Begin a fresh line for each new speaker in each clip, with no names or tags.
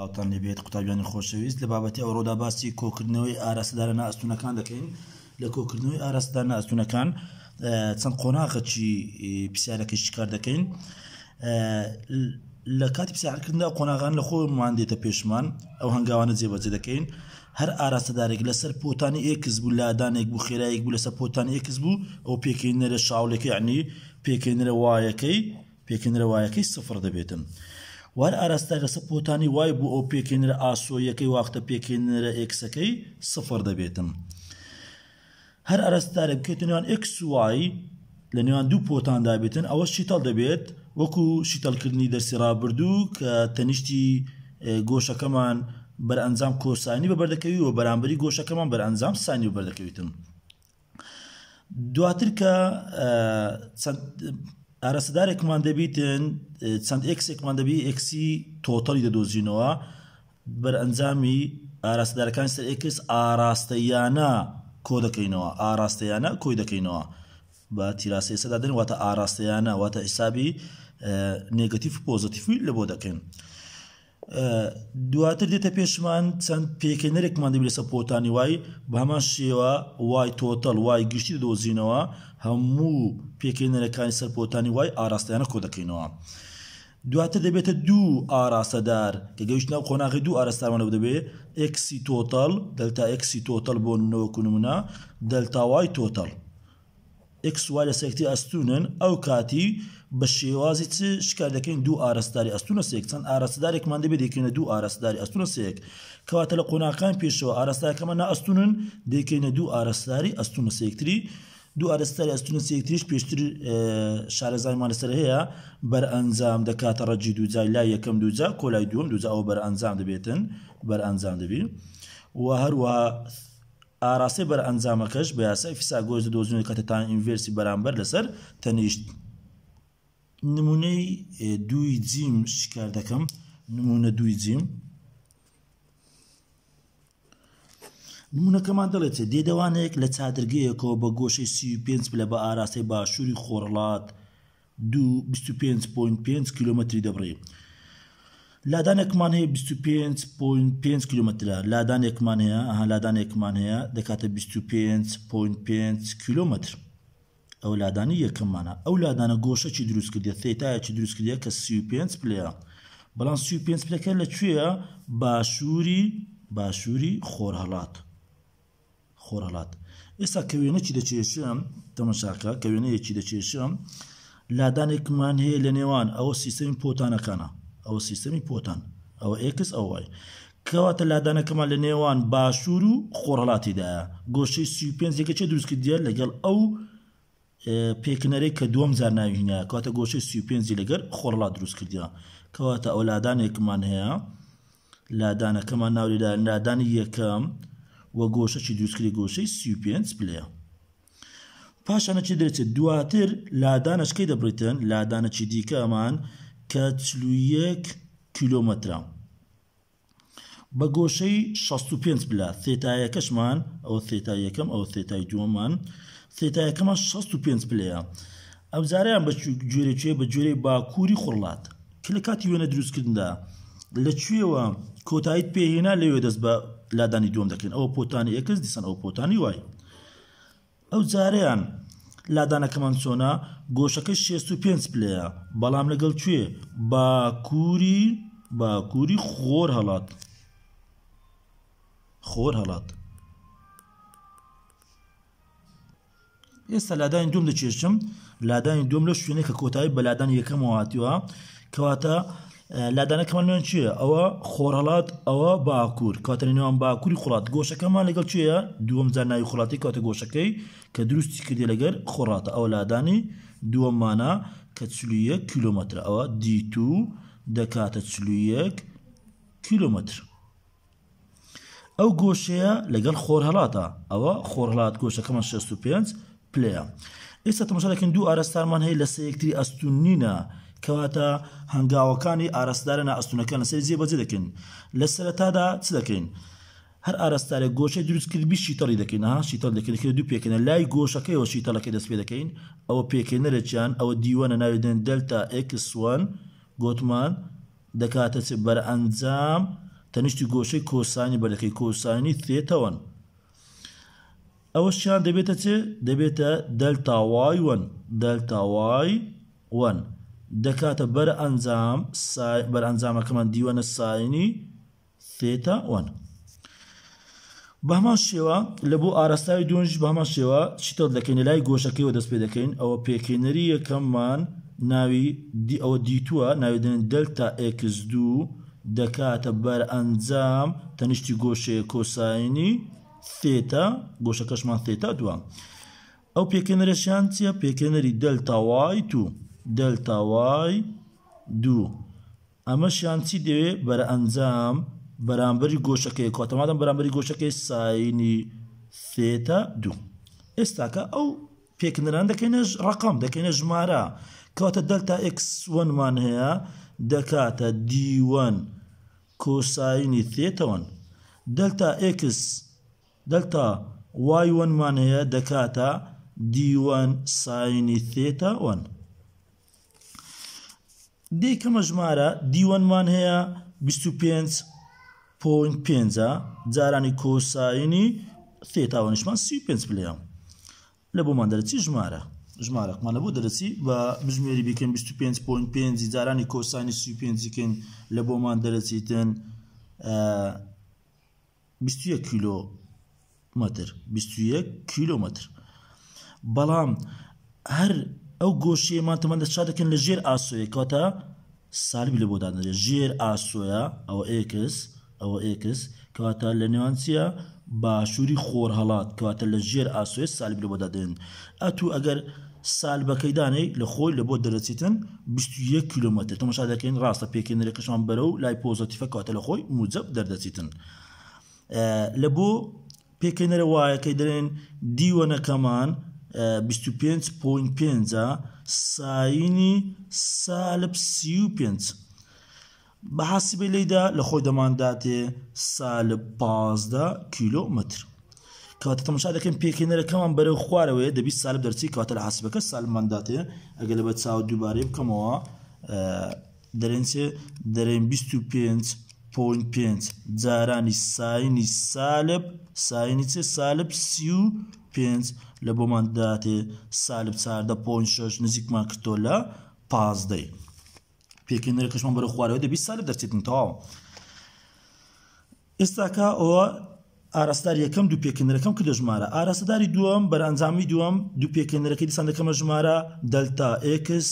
هاوتان لەبێت قوتابیانی خۆشەویست لە بابەتی ئەوڕۆدا باسی کۆکردنەوەی ئاراسدارە ناستونەکان دەکەین لە کۆکردنەوەی ئاراسدا ناستونەکان چەند قۆناغەچی پرسیارەکەش کار دەکەین لە کاتی پرسیارکردندا قۆناغان لە خۆمان دێتە پێشمان ئەو هەنگاوانە جێبەجێ دەکەین هەر ئاراستەدارێک لەسەر پۆتانی ئێکس بوو لادانێک بوو خێرایەک بوو لەسەر پۆتانی ئێکس بوو ئەو پێکەینەرە شاولەکەی عنی پێکەینرە وایەکەی پێکەنرە وایەکەی سفر دەبێتم. وان ئاراستای لەسە پۆتانی وای بوو ئەو پێکێنرە ئاسۆیەکەی واختە پێکێنرە ئکسەکەی سفر دەبێتن هەر ئەرستارە بکەێتنیان ئکسوای لە نێوان دوو پۆتان دابێتن ئەوە شیتەڵ دەبێت وەکو شیتەلکردنی دەستی رابرردوو کە تەنیشتی گۆشەکەمان بەرەنجام کۆسانی بە بەردەکەوی و بەرامبەری گۆشەکەمان بەرەنجام سانی و بەردەکەویتن. دواتر کە ئارەسەدارێکمان دەبیتن چەند ئەکسێکمان دەبی ئەکسی تۆتەلی دەدۆزینەوە بەر ئەنجامی ئاراستەدارەکان سەر ئەکس ئاراستەیانە کۆ دەکەینەوە ئاراستەیانە کۆی دەکەینەوە بە تیراسی سەدا دەن واتە ئاراستەیانە واتە ئیسابی نێگەتیف پۆزتیفی لە بۆ دەکەین. دواتر دێتە پێشمان چەند پێکێنەرێکمان دەبی لەسە پۆتانی وای بە هەمان شێوە وای تۆتەل وای گشتی دۆزینەوە هەموو پێکردنەرەکانی سەرپۆتانی وای ئاراستیانە کۆ دەکەینەوە. دواتر دەبێتە دوو ئاراستەدار کە گەیشت ناو قۆناغی دوو ئاراستامانەوە دەبێت ئەکسی تۆتەل دەلتا ئەکسی تۆتەل بۆ نەوەکو نمونە دەلتاوای تۆتەل. ئەکسوا لە سێکتی ئەستونن ئەو کاتی بە شێوازی چ شکار دەکەین دوو ئاراستداری ئەستونە سێک چەند ئاراستدارێکمان دەبێت دەکەینە دوو ئاراستداری ئەستونە سێک کەواتە لە قۆناکان پێشەوە ئاراستداکەمە نا ئەستونن دەکەینە دوو ئاراستداری ئەستونە سێکتری دوو ئارستەر ئەستونە سێکتریش پێشتر شارەزای مانەسەر هەیە بەر ئەنجام دەکاتە ڕەجی دووجای لای یەکەم دووجا کۆلای دووەم دووجا ئەو بەر ئەنجام دەبێتن بەر ئەنجام دەبی و هەروە ئاراسی بەر ئەنجامەکەش بە یاسای فیساگۆز دۆزیون کاتتان ئینڤرسی بەرامبەر لەسەر تەنیشت نمونەی دووی جیم شکار دەکەم نمونە دووی جیم نمونونەکەمان دەڵێت دێدەوانەیەک لە چادرگەیەکەوە بە گۆشەی سی پێ لە بە ئاراسی باشووری خۆڕڵات 25.5 کیلومتری دەبڕێ. لادانێکمان هەیە 25.5 کیلومتر لادانێکمان هەیە ئەها لادانێکمان هەیە دەکاتە 25.5 کیلومتر. ئەو لادانی یەکەممانە ئەو لادانە گۆشەی دروست کردێت تێتایەکی دروست کردێت کە سی پێ پلەیە. بەڵام سی پێ پلەکە لەکوێە باشووری باشووری خۆرهڵات. خۆرەڵات ئێستا کەوێنەی دەچێشم تەمەشاکە کەوێنەیەکی دەچێشم لادانێکمان هەیە لە نێوان ئەوە سیستەمی پۆتانەکانە ئەوە سیستەمی پۆتان ئەوە ئێکس ئەوەی کەواتە لادانەکەمان لە نێوان باشوور و خۆڕەڵاتیدایە گۆشەی سی پێنجێکە چه دروستکرد دیار لەگەڵ ئەو پێکنەرێک کە دووەم زار ناویینە کاتە گۆشەی سی پێنجی لەگەر خۆڕڵا دروست کردیا کەواتە ئەو لادانێکمان هەیە لادانەکەمان ناوریدا لادانی یەکەم وە گۆشەی دروستکری گۆشەی سیپێنس پلەیە پاشانەچی دەچێت دواتر لادانەشکەی دەبێتن لادانەچی دیکە ئەمان کە چلوەک کیلۆمەترا بە گۆشەی 65 بلا تێتایەکەشمان ئەو تێتا یەکەم ئەو تێتای دووەمان تێتا یەکەمان 65 پلەیە ئەمزاریان بە جوێرەکوێ بە جوێرەی باکووری خوڕڵات کە لە کاتی وێنە دروستکردندا لەکوێوە کۆتاییت پێهێنا لەوێ دەست بە لادانی دوم دەکەین ئەو پۆتانی یەکەس دیسان ئەو پۆتانی وای ئەو جاریان لادانەکەمان چۆنا گۆشەکە 65 پلەیە بەڵام لەگەڵ کوێ باکووری باکووری خۆر هەڵات خۆر هەڵات ئێستا لادانی دوم دەچێشم لادانی دوم لە شوێنێک کە کۆتایی بەلادان یەکەم وهاتیوە کەواتە لادانەکەمان نوێن چیە ئەوە خۆرهڵات ئەوە باکوور کاتەنی نێوان باکووری خوڵات گۆشەکەمان لەگەڵ چیە دووەم زانایی خوڵاتی کاتە گۆشەکەی کە دروستی کردی لەگەر خۆڕاتە ئەو لادانی دووەممانە کە چلوە کیلومتر ئەوە دیتو دەکاتە چلوەک کیلومتر ئەو گۆشەیە لەگەڵ خۆرهڵاتە ئەوە خۆرهڵات گۆشەکەمان 65 پلەیە ئێستا تەمەشەکەن دوو ئارەستانمان هەیە لە سەیەکتری ئەستونینە کەواتە هەنگاوەکانی ئاراستدارە ناستونەکە لەسەر زیێ بەجێ دەکەن لە سەرەتادا چ دەکەین هەر ئاراستارە گۆشە دروستکرد بی شیتەڵی دەکەین ها شیتەڵ دەکەن کرد دو پێکەنە لای گۆشەکەیەوە شیتەڵەکە دەست پێ دەکەین ئەوە پێکەنەرەیان ئەوە دیوانە ناوێدن دەلتا ئکسوان گوتمان دەکاتە چ بەر ئەنجام تەنیشتی گۆشەی کۆسانی بەلەکەی کۆسانی تێتەوەن ئەوە شیان دەبێتە چێ دەبێتە دەلتاوایوەن دەلتاوایوەن دەکاتە بەر ئەنجام بەر ئەنجامەکەمان دیوەنە ساینی تێتا وان. بەمان شێوە لە بۆ ئاراستای دوۆنج بەمان شێوە چیتەڵ دەکەین لای گۆشەکەیەوە دەست پێ دەکەین ئەوە پێکێنەری یەکەممان ناوی ئەوە دیتووە ناوێدن دەلتا ئکس دو دەکاتە بەر ئەنجام تەنیشتی گۆشەیە کۆساینی تێتا گۆشەکەشمان تێتا دووە. ئەو پێکێنەرەشیان چیە پێکێنەری دەلتاوای تو. دلتاوای دوو ئەمەشیان چی دەوێت بەرە ئەنجام بەرامبەری گۆشەکەی کۆتەمادەم بەرامبەری گۆشەکەی ساینی سێتە دوو ئێستاکە ئەو پێکردان دەکەینە ڕقام دەکەینە ژمارە کەواتە دەلتا X1مان هەیە دەکاتە D1 کۆساینی تێتەوەن دەلتا X دەلتا Y1مان هەیە دەکاتە D1 ساینی تێتەوەن دیکەمە ژمارە دیوەنمان هەیە 25 پۆین پێ جارانی کۆساینی تێتاوەنیشمان سی پێ پلیان لە بۆمان دەرەچی ژمارە ژمارەمان لە بۆ دەرەچی بە بژمێری بکەن 25 پۆین پێ جارانی کۆسانی سی پێکەن لە بۆمان دەرەچیتن 21 کیلومتر 21 کیلومتر بەڵام هەر ئەو گۆشیێمان تەمەندە چا دەکەن لە ژێر ئاسۆیە کاتە سالبی لە بۆدان دەێت ژێر ئاسۆیە ئەوە ئکس ئەوە ئکس کاتە لە نێوانسیە باشووری خۆر هەڵات کاتە لە ژێر ئاسۆی سالبی لە بۆدا دێن ئەتوو ئەگەر سالبەکەیدانەی لە خۆی لە بۆ دەرەچیتن 21 کیلومتر تەماشا دەکەین ڕاستە پێکێنەرەکەشان بەرە و لای پۆزتیفە کاتە لە خۆی موجب دەردەچیتن لە بۆ پێکێنەرە وایەکەی دەرێن دیوەنەکەمان 25 پوین پێ ساینی سالب سی و پێ بە حسیبی لەیدا لە خۆی دەمانداتێ سالب پازدا کیلۆمتر کاتە تەماشا دەکەم پێکێنەرەکەمان بەرەو خوارەوەی دەبی سالب دەرچی کاتە لە حسیبەکە سالمانداتێ ئەگە لە بە چاو دووبارەی بکەمەوە دەرێنچێ دەرێن 25 پوین پێ جارانی ساینی سالب ساینی چێ سالب سی و پێ لە بۆمان دەداتێ سالب چاردە پ شش نزیکمان کردۆ لە پازدەی پێکردنەر کەشمان بەرە خوارەوە دەبی سالب دەچێتن تەواو ئێستاکە ئەوە ئاراستار یەکەم دوو پێکردنەکەم کە لە ژمارە ئاراستداری دووەم بەرەنجامی دووەم دوو پێکردنەکەی دیسان دەکەمە ژمارە دەلتا ئکس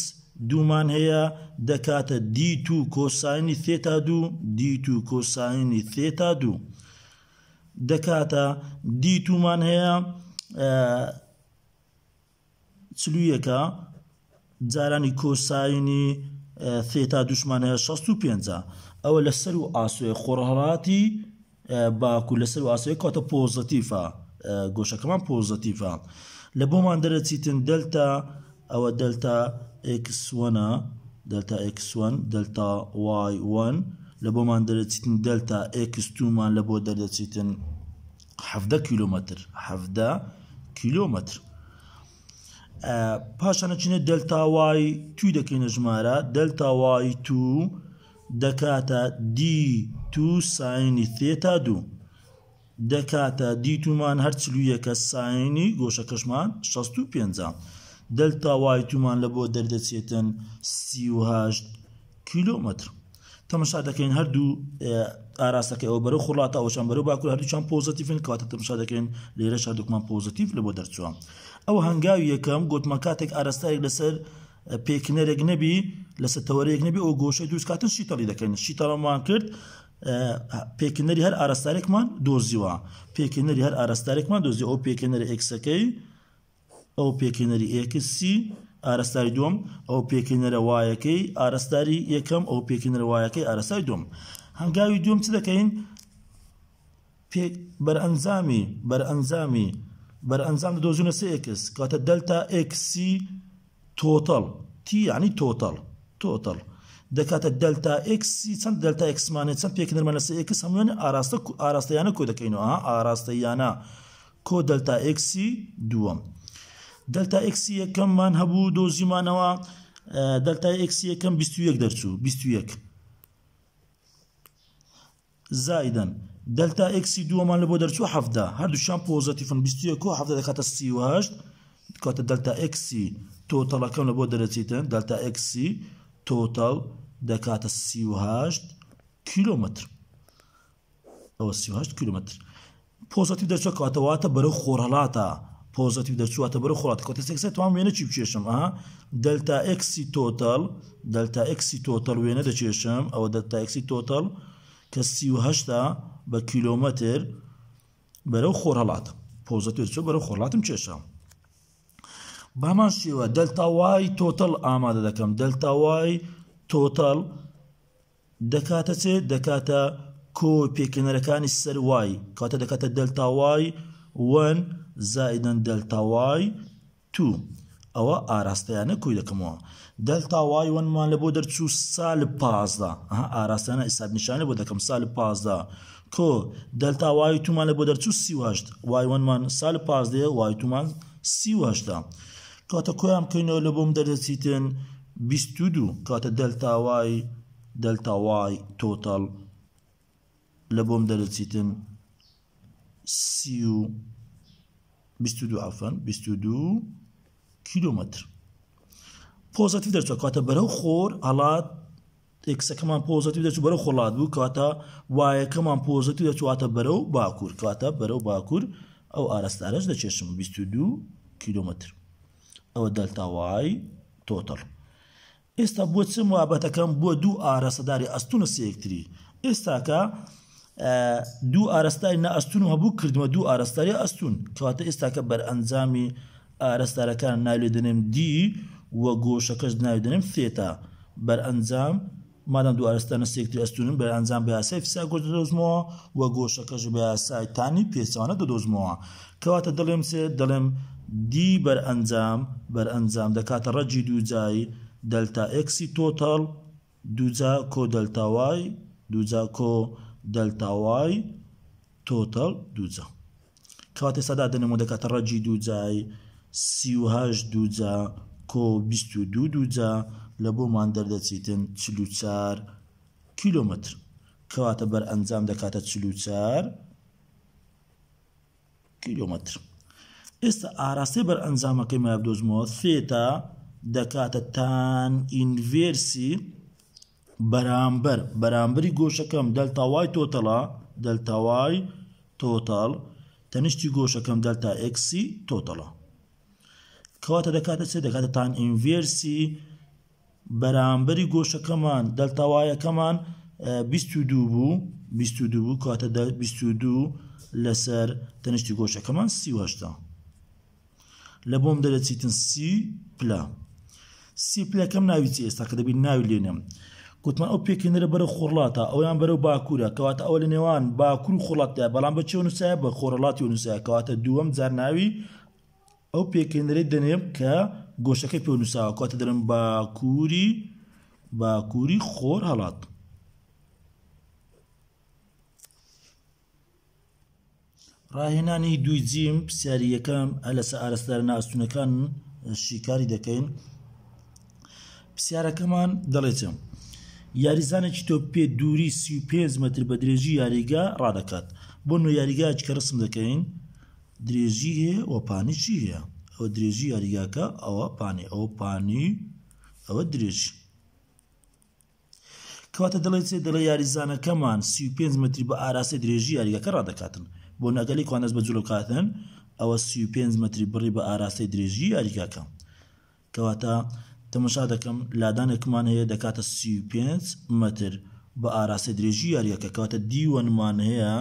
دوومان هەیە دەکاتە دی تو کۆساینی تێتا دوو دی تو کۆساینی تێتا دوو دەکاتە دی تومان هەیە چلوویەکە جارانی کۆساینی فێتا دوشمانەیە 1650 ئەوە لەسەر و ئاسوێ خۆڕهڵاتی باکو لەسەر و ئاسوێ کاتە پۆزتیفە گۆشەکەمان پۆزتیفە لە بۆمان دەرەچیتن دەلتا ئەوە دەلتا ئکسوەە دەلتا ئکسوان دەلتا وایوان لە بۆمان دەرەچیتن دەلتا ئکس تومان لە بۆ دەرەچیتن 17 کیلومتر 17 کیلۆمتر پاشانەچینە دەلتاوای توی دەکەینە ژمارە دەلتاوای تو دەکاتە دی تو ساینی تێتا دوو دەکاتە دی تومان هەرچلوویەکە ساینی گۆشەکەشمان 65 دەلتاوای تومان لە بۆ دەردەچێتن سیهشت کیلۆمتر تەمەشا دەکەین هەردوو ئاراستەکە ئەو بەرە خوڵات ئەوشان بەرە باکو هەردووچان پۆزتیفن کاتە تەمشا دەکەین لێرە شادوکمان پۆزتیف لە بۆ دەرچووە ئەو هەنگاوی یەکەم گوتمە کاتێک ئاراستایك لەسەر پێکنەرێک نەبی لەسەر تەوەرەیەک نەبی ئەو گۆشە دووسکاتن شیتەڵی دەکەین شیتەڵەمان کرد پێکنەری هەر ئاراستارێکمان دۆزیوە پێکنەری هەر ئاراستارێکمان دۆزی ئەو پێکنەری ئەکسەکەی ئەو پێکنەری ئکسی ئارستاری دوم ئەو پێکردنەرەوایەکەی ئارستاری یەکەم ئەو پێکردنەرەوایەکەی ئارستای دوم هەنگاوی دوم چ دەکەین بەرئەنجامی بەرئەنجامی بەرئەنجام دۆزونە سکس کاتە دەلتا ئەکسی تۆتەڵ تی ینی تۆتەڵ تۆتەڵ دەکاتە دەلتا ئەکسی چەند دەلتا ئەکسمانێت چەند پێکردمە لەس ئەکس هەموێن ئاراستە ئاراستەیانە کۆ دەکەینەوە ئاراستەیانە کۆ دەلتا ئەکسی دووەم دلتا x یەکەممان هەبوو دۆزیمانەوە دلتا x یەکەم 21 دەرچوو 21 زایدن دلتا x دووەمان لە بۆ دەرچوو هەفدا هەردووشان پۆزتیفن 21 و هەفتە دەکاتە 38 کاتە دلتا x تۆتەڵەکەم لە بۆ دەرەچیتن دلتا x تۆتەڵ دەکاتە 38 کیلومتر ئەوە 38 کیلومتر پۆزتی دەچوە کاتەواتە بەرەو خۆرهڵاتە پۆزتیو دەچواتە بەرە خڵات کۆتەسێکسە توان وێنە چی بچێشم ئا دەلتا ئەکسی تۆتال دەلتا ئەکسی تۆتەل وێنە دەچێشم ئەوە دەلتا ئەکسی تۆتەل کە سیهشتا بە کیلومتر بەرەو خۆرهڵاتە پۆزەتر چۆ بەرە خۆڵاتم چێشم بامان شێوە دەلتاوای تۆتەل ئامادە دەکەم دەلتاوای تۆتەل دەکاتە چێ دەکاتە کۆ پێکردنەرەکانی سەروای کاتە دەکاتە دەلتاوای 1 زائدن دلتا y 2 ئەوە ئاراستەیانە کوی دەکەمەوە دەلتا وای وەنمان لە بۆ دەرچوو سال پازدا ئاراستانە ئیساب نیشانە بۆ دەکەم سال پازدا کۆ دەلتا وای تومان لە بۆ دەرچوو سیوەشت وای وەنمان سال پازدێ وای تومان سیوەشدا کاتە کۆیان بکەینەوە لە بۆم دەرەچیتن 22 کاتە دەلتا وای دەلتا وای تۆتەڵ لە بۆم دەرەچیتن سی و 22 ئافەن 22 کیلومتر پۆزەتی دەرچوە کاتە بەرەو خۆر ئالات تێکسەکەمان پۆزەتی دەچوو بەرەو خۆڵات بوو کاتە وایەکەمان پۆزەتی دەچواتە بەرەو باکوور کاتە بەرەو باکوور ئەو ئاراستارەش دەچێشم 22 کیلومتر ئەوە دەلتاوای تۆتەڵ ئێستا بۆ چ موابەتەکەم بۆ دوو ئارەسەداری ئەستونە سێکتری ئێستاکە دوو ئاراستای نەئستون و هەبوو کردمە دوو ئاراستاری ئەستون کەواتە ئێستا کە بەر ئەنجامی ئاراستارەکان ناوێ دەنێم دی وە گۆشەکەش ناوی دەنێم فێتا بەر ئەنجام مادام دو ئارستانە سێکتری ئەستونن بەر ئەنجام بە یاسای فسا گۆ دەدۆزمەوە وە گۆشەکەش بە یاسایتانی پێچوانە دەدۆزمەوە کەواتە دەڵێم سێ دەڵێم دی بەر ئەنجام بەر ئەنجام دەکاتە ڕەجی دووجایی دەلتا ئەکسی تۆتال دووجا کۆ دەلتاوای دووجا کۆ دلتا واي توتال دوجا کەواتێ سەدا دەنەمە دەکاتە ڕەجی دووجای سیهش دووجا کۆ 22 دووجا لە بۆمان دەردەچیتن چلوچار کیلومتر کەواتە بەر ئەنجام دەکاتە چلوچار کیلومتر ئێستا ئاراستەی بەر ئەنجامەکەی مابدۆزمەوە فێتا دەکاتە تان ئینڤێرسی بەرامبەر بەرامبری گۆشەکەم دەلتاوای تۆتەڵا دەلتاوای تۆتال تەنیشتی گۆشەکەم دەلتا ئەکسی تۆتەڵە کەواتە دەکاتە سێ دەکاتە تان ئینڤێرسی بەرامبەری گۆشەکەمان دەلتاوایەکەمان دو بوو دو بوو کاتە دو لەسەر تەنیشتی گۆشەکەمان سیوەشتا لە بۆم دەرەچیتن سی پلا سی پلەکەم ناوی ئێستا کە دەبین ناوی لێنم گوتمان ئەو پێکردنرە بەرە خۆڕڵاتە ئەویان بەرە باکوورە کەواتە ئەوە لە نێوان باکوور و خۆڵاتدا بەڵام بە چۆن نووسایە بە خۆڕڵاتی و نووسایە کەواتە دووەم جارناوی ئەو پێکردنرێ دەنێم کە گۆشەکەی پێ نووساوە کاتە دەرم باکووری باکووری خۆر هەڵات. ڕاهێنانی دوی جیم پرسیاری یەکەم ئە لەسە ئارستار ناستونەکان شیکاری دەکەین پرسیارەکەمان دەڵێتم یاریزانێکی تۆ پێ دووری سی پێ متر بە درێژی یاریگا ڕادەکات بۆ نو یاریگاچ کە ڕسم دەکەین درێژی هەیە و پانیشی هەیە ئەوە درێژی یاریگاکە ئەوە پانی ئەو پانی ئەوە درێژی کەواتە دەڵێت سێ دەڵێ یاریزانەکەمان سی پێ متری بە ئاراسی درێژی یاریگەکە ڕادەکاتن بۆ نەگەلی کوانەس بە جوولە کاتن ئەوە سی پێ متری بڕی بە ئاراسی درێژی یاریگاکە کەواتە تەمەشا دەکەم لادانێکمان هەیە دەکاتە سی پێ مەتر بە ئاراسی درێژی یاریەکە کاتە دیوەنمان هەیە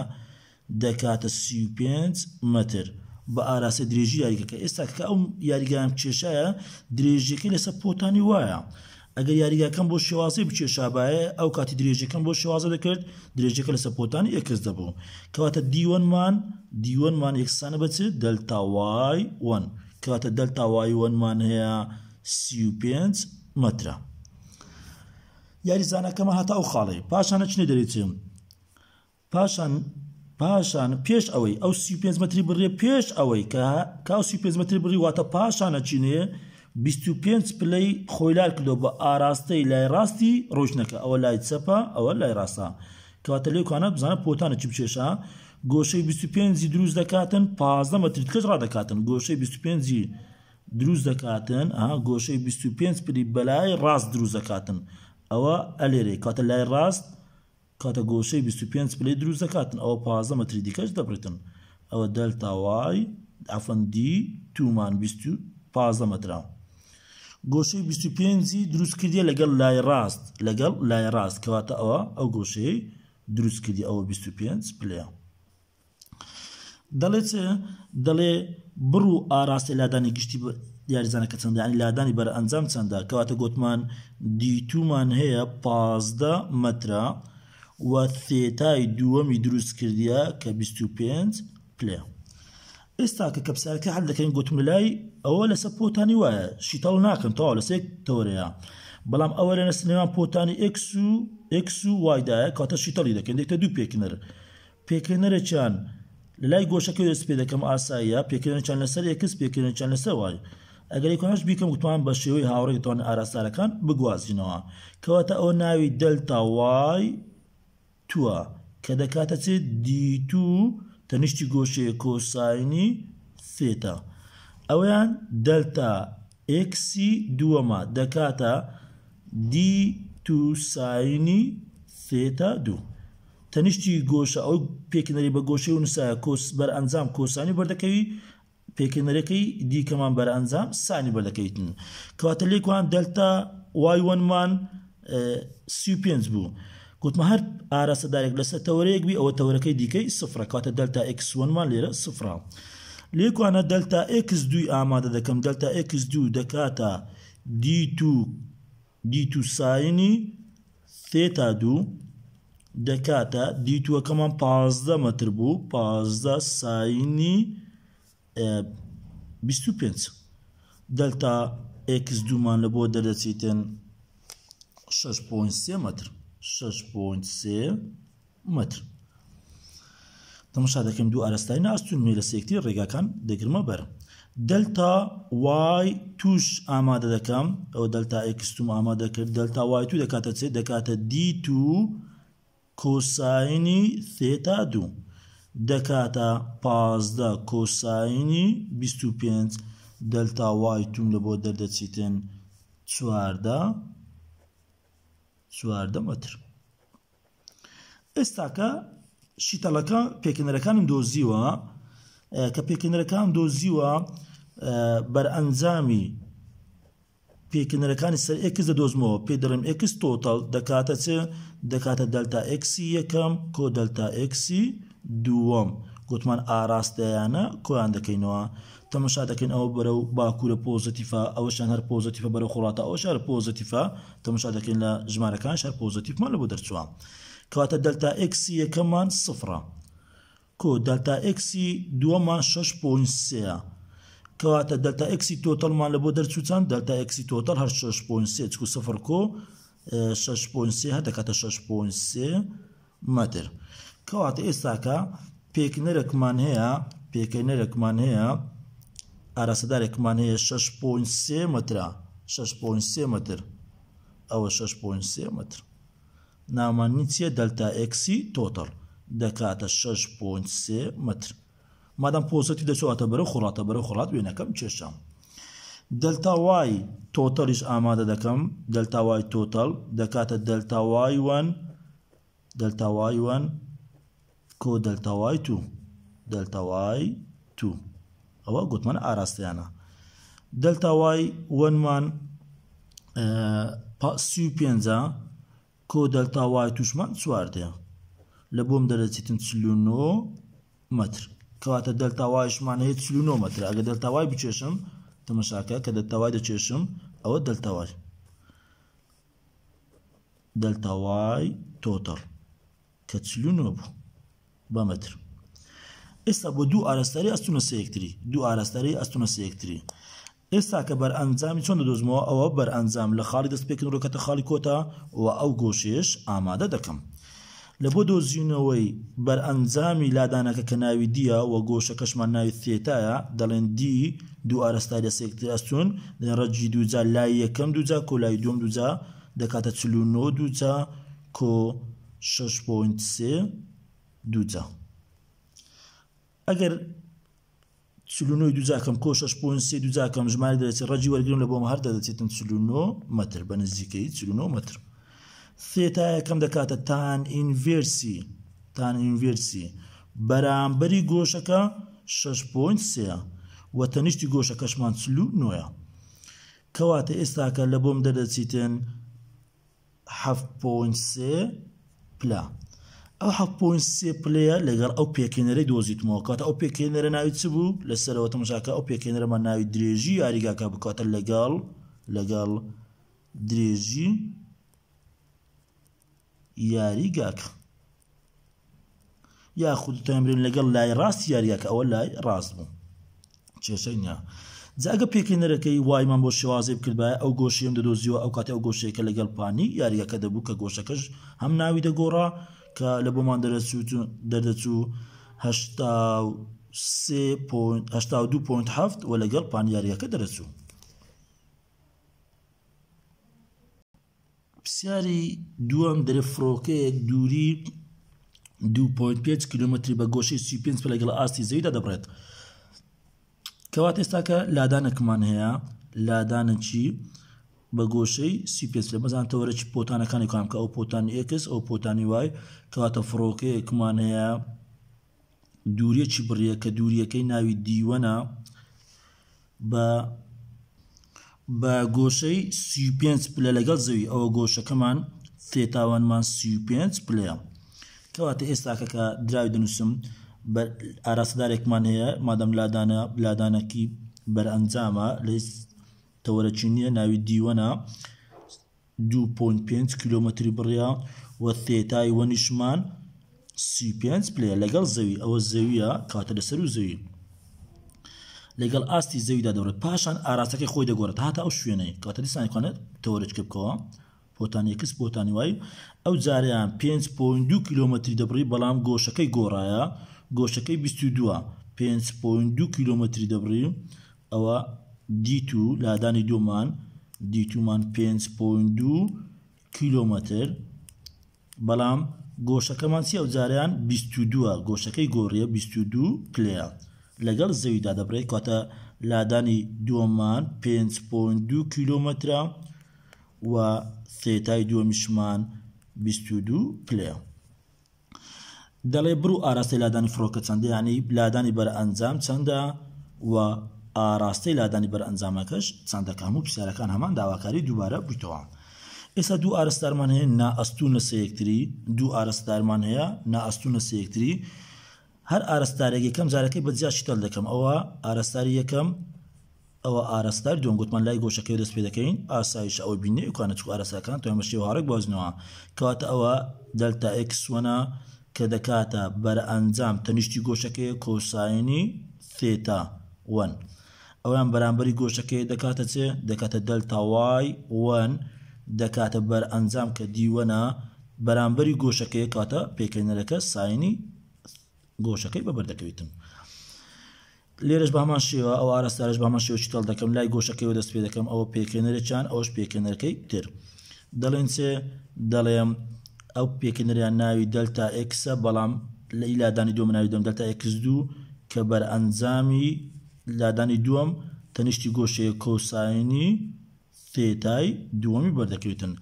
دەکاتە سی پێ مەتر بە ئاراسی درێژی یاریگەکە ئێستا کە ئەو یاریگەیان کێشایە درێژەکە لەسەر پۆتانی وایە. ئەگەر یاریگەکەم بۆ شێوازی بچێ شابایە ئەو کاتی درێژەکەم بۆ شێوازە دەکرد درێژەکە لە سەپۆتانی ئەکەس دەبوو کەواتە دیوەنمان دیوەنمان یەکسانە بچێت دەلتاوایوان کەواتە دەلتاوایوانمان هەیە 35 مترە یاریزانەکەمە هەتا ئەو خاڵی پاشانە چنێ دەریچم پاشان پاشان پێش ئەوەی ئەو سی متری بڕێ پێش ئەوەی کە کا سی متری بڕی واتە پاشانە چینێ 25 پلەی خۆیلال کردۆ بە ئاراستەی لای ڕاستی ڕۆژنەکە ئەوە لای چەپە ئەوە لای ڕاستە کەواتە لێکانە بزانە پۆتانە چ بچێشە گۆشەی 25 دروست دەکاتن 15 متری کەس ڕدەکاتن گۆشەی 25 دروست دەکاتن ئا گۆشەی 25 پری بەلای ڕاست دروست دەکاتن ئەوە ئەلێرێ کاتە لای ڕاست کاتە گۆشەی 25 پلی دروست دەکاتن ئەوە پازە مەتری دیکەش دەبرتن ئەوە دەلتاوای ئەفەندی تومان پازە مەترا گۆشەی 25 دروستکردی لەگەڵ لای ڕاست لەگەڵ لای ڕاست کەواتە ئەوە ئەو گۆشەی دروستکردی ئەوە 25 پلەیە دەڵێ دەڵێ بڕ و ئاراستە لادانی گشتی دیارزانەکە چەندانی لادانی بەرە ئەنجام چەندە کەواتە گوتمان دیتومان هەیە پازدە مەترا و تێتای دووەمی دروست کردیە کە 25 پلێ ئێستا کە کەپسارەکە هەر دەکەین گوتم لای ئەوە لەسەر پۆتانی وایە شیتەڵ ناکەن تەوا لەسێک تەورەیە بەڵام ئەوە لە نەسنێوان پۆتانی ئکس و وایدایە کاتە شیتەڵی دەکەن دێتە دوو پێکنەر پێکەنەرە چیان لە لای گۆشەکە دەست پێ دەکەم ئاساییە پێکردن چەند لەسەر یەکس پێکردن چەند لەسەر وایە ئەگەری کۆنش بیکەم وتوان بە شێوەی هاوڕێکتوان ئاراستارەکان بگوازینەوە کەواتە ئەو ناوی دەلتا وای توە کە دەکاتە چێ دیتو تەنیشتی گۆشەیە کۆساینی فێتە ئەویان دەلتا ئکسی دووەمە دەکاتە دی تو ساینی فێتە دوو تەنیشتی گۆشە ئەو پێکنەری بە گۆشەی و نووسە کۆس بەر ئەنجام کۆسانی بەردەکەوی پێکردنەرەکەی دیکەمان بەر ئەنجام سانی بەردەکەیتن کەواتە لێکوان دەلتا وایوەنمان سی پێنج بوو گوتمە هەر ئاراسەدارێک لەسەر تەوەەیەک بی ئەوە تەوەەکەی دیکەی سفرە کاتە دەلتا ئەکسوەنمان لێرە سفرا لێکوانە دەلتا ئکس دوی ئامادە دەکەم دەلتا ئکس دو دەکاتە دی تو دی تو ساینی تێتا دوو دەکاتە دیتوەکەمان پازدە مەتر بوو پازدە ساینی پێ دەلتا ئکس دومان لە بۆ دەدەچیتن 6.3 متر 6.3 متر تەمەشا دەکەم دوو ئارستای ناستون مێ لە سێکتی ڕێگاکان دەگرمە بەر دەلتا وای توش ئامادە دەکەم ئەو دەلتا ئکستوم ئامادە کرد دەلتا وای تو دەکاتە چێ دەکاتە دی تو کۆساینی تێتا دوو دەکاتە پازدە کۆساینی 25 دەلتا وای توم لە بۆ دەردەچیتن چواردە چواردە مەتر ئێستاکە شیتەلەکە پێکردنەکانم دۆزیوە کە پێکردنەکان دۆزیوە بەرئەنجامی پێکردنەکانی سەر ئکس دەدۆزمەوە پێ دەڵم ئکس تۆتال دەکاتە چ دەکاتە دەلتا ئەکسی یەکەم کۆ دەلتا ئەکسی دووەم گوتمان ئاراستەیانە کۆیان دەکەینەوە تەمەشا دەکەین ئەوە بەرە و باکوورە پۆزتیفا ئەوەشان هەر پۆزتیفە بەرە خڵاتە ئەو شار پۆزتیفا تەمەشا دەکەین لە ژمارەکان شار پۆزتیفمان لە بۆ دەرچوە کەواتە دەلتا ئەکسی یەکەممان سفرە کۆ دەلتا ئەکسی دووەمان 6.3 کەواتە دەلتا ئەکسی تۆتەلمان لە بۆ دەرچوچان دەلتا ئەکسی تۆتەل هەر 6.3 سفر کۆ 6.3 هەتەکەتە 6.3 مەتر کەواتە ئێستاکە پێکنەرێکمان هەیە پێکەینەرێکمان هەیە ئاراسەدارێکمان هەیە 6.3 مترا 6.3 متر ئەوە 6.3 متر ناماننی چیە دەلتا ئەکسی تۆتەل دەکاتە 6.3 متر مادام پۆستی دەچاتە بەرە خوڵاتە بەرە خوڵات وێنەکەم چێشام دەلتاوای تۆتەلیش ئامادە دەکەم دەلتاوای تۆتەل دەکاتە دەلتاوایوان دەلتاوایوان کۆ دەلتاوای تو دەلتاوای تو ئەوە گوتمان ئاراستیانە دەلتاوای وەنمان پاسی و پێ کۆ دەلتاوای توشمان چواردەیە لە بۆم دەرەچیتن چلونۆ متر کەواتە دەلتاوایشمانە هیچ سلونۆمەتر ئەگە دەلتاوای بچێشم تەمەشاکە کە دەلتاوای دەچێشم ئەوە دەلتاوای دەلتاوای تۆتەڵ کە چلونۆ بوو بە متر ئێستا بۆ دوو ئاراستاری ئەستونە سەیەکتری دوو ئاراستاری ئەستونە سەیەکتری ئێستا کە بەرئەنجامی چۆن دەدۆزمەوە ئەوە بەرئەنجام لە خاڵی دەستپێکن ڕۆکەتە خاڵی کۆتا و ئەو گۆشێش ئامادە دەکەم لە بۆ دۆزیینەوەی بەرئەنجامی لادانەکە کە ناوی دیە وە گۆشە کەشمان ناوی تێتایە دەڵێن دی دوو ئارستا لە سێکتراستون دەن ڕەجی دووجا لای یەکەم دووجا کۆلای دوم دووجا دەکاتە چلوونۆ دووجا کۆ 6.3 دووجا ئەگەر چلونۆی دوزاکەم کۆ 6.3 دوزاکەم ژمار دەچێت ڕەجی وەرگرم لە بۆم هەر دەدەچێتن چلونۆ مەتر بە نزیکەی چلونۆ مەتر سێتایەکەم دەکاتە تان ئینڤرسی تان ئینڤرسی بەرامبەری گۆشەکە 6.3 وە تەنیشتی گۆشە کەشمان سلو نوۆە کەواتە ئێستاکە لە بۆم دەدەچیتن 7.3 پلا ئەو 7.3 پلەیە لەگەڵ ئەو پێکێنەرەی دۆزیتمەوە کاتە ئەو پێکێنەرە ناوی چ بوو لەسەرەوە تەمەژاکە ئەو پێکێنەرەمان ناوی درێژی یاریگاکە بکاتە لەگەڵ لەگەڵ درێژی یاری گاکە یاخود تەمرین لەگەڵ لای ڕاست یاریەکە ئەوە لای ڕاست بوو کێشە نیە جاگە پێکردنەرەکەی وایمان بۆ شێوازی بکردبە ئەو گۆشیم دەدۆزیەوە ئەو کاتێ ئەو گۆشەیەکە لەگەڵ پانی یاریەکە دەبوو کە گۆشەکەش هەم ناوی دەگۆڕا کە لە بۆمان دەرەچوو دەردەچووه پوینت و لەگەڵ پانیارەکە دەرەچوو پرسیاری دووەم دەرە فڕۆکەیەک دووری 2.5 کیلومتری بە گۆشی سی پێ لەگەڵ ئاستی زەویدا دەبڕێت کەوات ئێستاکە لادانەکمان هەیە لادانەچی بە گۆشەی سیPS لە بەزانتەوەرە چی پۆتانەکانی کام کە ئەو پۆتانی ئکس ئەو پۆتانی وای کەواتە فڕۆکەیەکمان هەیە دووریەکی بڕیە کە دووریەکەی ناوی دیوەنا بە بە گۆشەی سی5 پلە لەگەڵ زەوی ئەوە گۆشەکەمان تێتاوانمان سی5 پلەیە کەواتە ئێستاکەکە دراوی دەنووسم ئاراسدارێکمان هەیە مادەم لادانە لادانەکی بەرەنجامە لە تەوەرەچینیە ناوی دیوەنا 2.5 کیلومتری بڕیا و تێتای وەنیشمان سی5 پلەیە لەگەڵ زەوی ئەوە زەویە کاتە لەسەر و زەوی لەگەڵ ئاستی زەویدا دەورێت پاشان ئاراستەکەی خۆی دەگۆڕێت هاتا ئەو شوێنەی کەواتە دیسانکانێت تەوەرج بکەوە پۆتان یەکس بۆتانی وای ئەو جاریان 5 دو کیلومتری دەبڕی بەڵام گۆشەکەی گۆڕایە گۆشەکەی 22 5 دو کیلومتری دەبڕی ئەوە دیتو لادانی دومان دیتومان 5 دو کیلومتر بەڵام گۆشەکەمان سی ئەو جاریان 22 گۆشەکەی گۆڕیە 22 کلیا لەگەڵ زەویدا دەبڕێت کاتە لادانی دووەمان 5.2 کیلومترا و سێتای دووەمیشمان 22 پلێ دەڵێ برو ئاراستی لادانی فرۆکە چەندیانی لادانی بەر ئەنجام چەندە و ئاراستەی لادانی بەر ئەنجامەکەش چەندەکەم و پرسیارەکان هەمان داواکاری دووبارە بوویتەوە ئێستا دوو ئارستارمان هەیە نائستونە سەیەکتری دوو ئارستارمان هەیە نائستونە سەیەکتری هەر ئاراستارێک یەکەم جارەکەی بەجیا شتەل دەکەم ئەوە ئاراستاری یەکەم ئەوە ئاراستار دوم گوتمان لای گۆشەکەی دەست پێ دەکەین ئاسایش ئەو بینێ وکانە چ ئاراسەکان تۆ مەشتی وارەك بازنەوە کەواتە ئەوە دەلتا ئەکسوەە کە دەکاتە بەرە ئەنجام تەنیشتی گۆشەکەی کۆساینی تێتا ون ئەویان بەرامبەری گۆشەکەی دەکاتە چێ دەکاتە دەلتاوای ون دەکاتە بەر ئەنجام کە دیوەە بەرامبەری گۆشەکەی کاتە پێکەینەرەکە ساینی گۆشەکەی بەبەر دەکەوێتم لێرش بامان شێوە ئەو ئاراستارش بامان شێوە چیتەڵ دەکەم لای گۆشەکەی دەست پێ دەکەم ئەوە پێکردنەرە چیان ئەوش پێکردنەکەی تر دەڵێن چێ دەڵێم ئەو پێکردنەریان ناوی دەلتا ئکسە بەڵام لە ئیلادانی دوم ناوی دەم دەلتا ئکس دوو کە بەر ئەنجامی لادانی دووەم تەنیشتی گۆشەیە کۆساینی تێتای دووەمی بەردەکەوێتن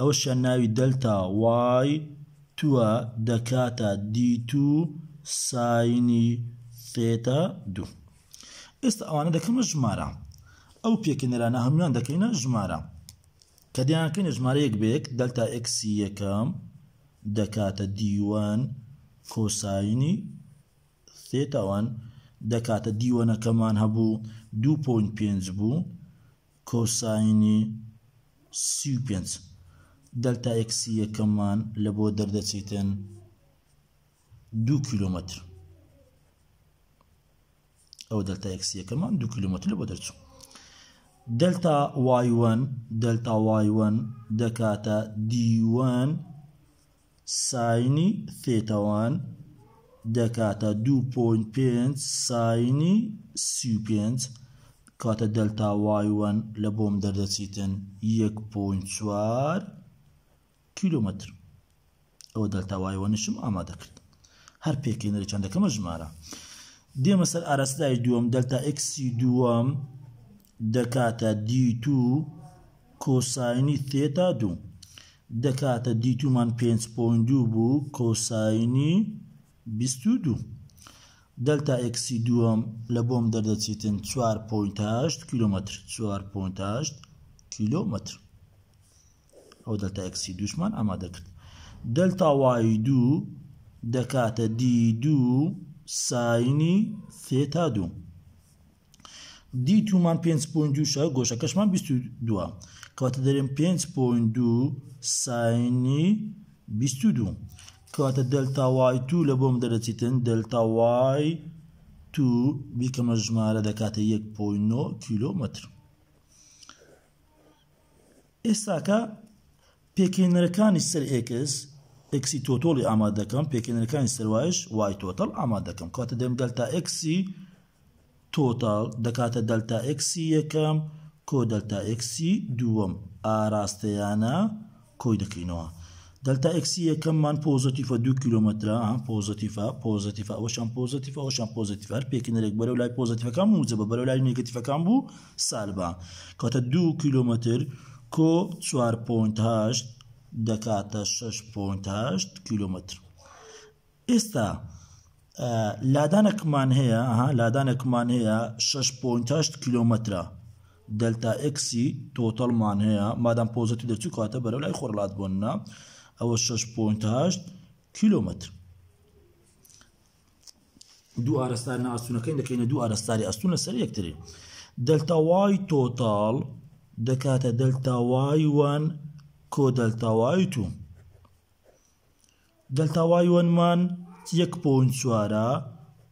ئەوشە ناوی دەلتا وای توە دەکاتە دی تو ساینی فێتا دوو ئێستا ئەوانە دەکەمە ژمارە ئەو پێکردێرانە هەمویان دەکەینە ژمارە کە دیانکەین ژمارە یەک بێک دەلتا ئەکسی یەکەم دەکاتە دیوان کۆساینی سێتاوان دەکاتە دیوەنەکەمان هەبوو دو پۆین پێنج بوو کۆساینی سی پێنج دەلتا ئەکسی یەکەممان لە بۆ دەردەچێتن دو کیلومتر ئەو دەلتا یەکسیەکەمان دو کیلومتر لە بۆ دەرچوو دەلتا وایوەن دەلتا وایوەن دەکاتە دیوان ساینی فێتەوان دەکاتە دو پوین پێنج ساینی سی پێنج کاتە دەلتا وایوەن لە بۆم دەردەچیتن یەک پوین چوار کیلومتر ئەوە دەلتا وایوەنشم ئامادەکرد هەر پێکێنەری چندەکەمە ژمارە دێمە سەر ئاراستای دووەم دەلتا ئەکسی دووەم دەکاتە دی تو کۆساینی تێتا دوو دەکاتە دی تومان 5.2 بوو کۆساینی 22 دەلتا ئەکسی دووەم لە بۆم دەردەچێتن 4.8 کیلومتر 4.8 کیلومتر ئەو دەلتا ئەکسی دوشمان ئامادەکرد دەلتا وای دوو دەکاتە دی دوو ساینی فێتا دوو دی تومان 5.2 گۆشەکەشمان 22 کەواتە دەرێن 5.2 ساینی 22 کەواتە دەلتاوای تو لە بۆم دەرەچیتن دەلتاوای تو بیکەمە ژمارە دەکاتە 1.9 کیلومتر ئێستاکە پێکێنەرەکانی سەر ئکس ئەکسی تۆتۆڵی ئامادەکەم پێکێنەکانی سەروایش وای تۆتەڵ ئامادەکەم کاتە دەم دەلتا ئەکسی تۆتال دەکاتە دەلتا ئەکسی یەکەم کۆ دەلتا ئەکسی دووەم ئاراستەیانە کۆی دەکەینەوە دەلتا ئەکسی یەکەممان پۆزتیفە دو کیلومترا ئەم پۆزتیفە پۆزتیفە ئەوشان پۆزتیفە ئەوشان پۆزتیفەر پێکنەرێک بەرەو لای پۆزتیفەکان موجە بەرەو لای نگەتیفەکان بوو سالبا کاتە دو کیلومتر کۆ 4.8 دەکاتە 6.8 کیلومتر ئێستا لادانێکمان هەیە ئەها لادانێکمان هەیە 6.8 کیلومترە دلتا ئەکسی تۆتەڵمان هەیە مادام پۆزەتی دەچوو کاتە بەرە لای خۆڕلات بۆننا ئەوە 6.8 کیلومتر دوو ئارستان ئاستونەکەی دەکەینە دوو ئارستاری ئەستونە سەر یەکتری دلتا وای تۆتال دەکاتە دلتا وای 1 کۆ دەلتاوایتوم دەلتاوای وەنمان یەک پۆنج چوارە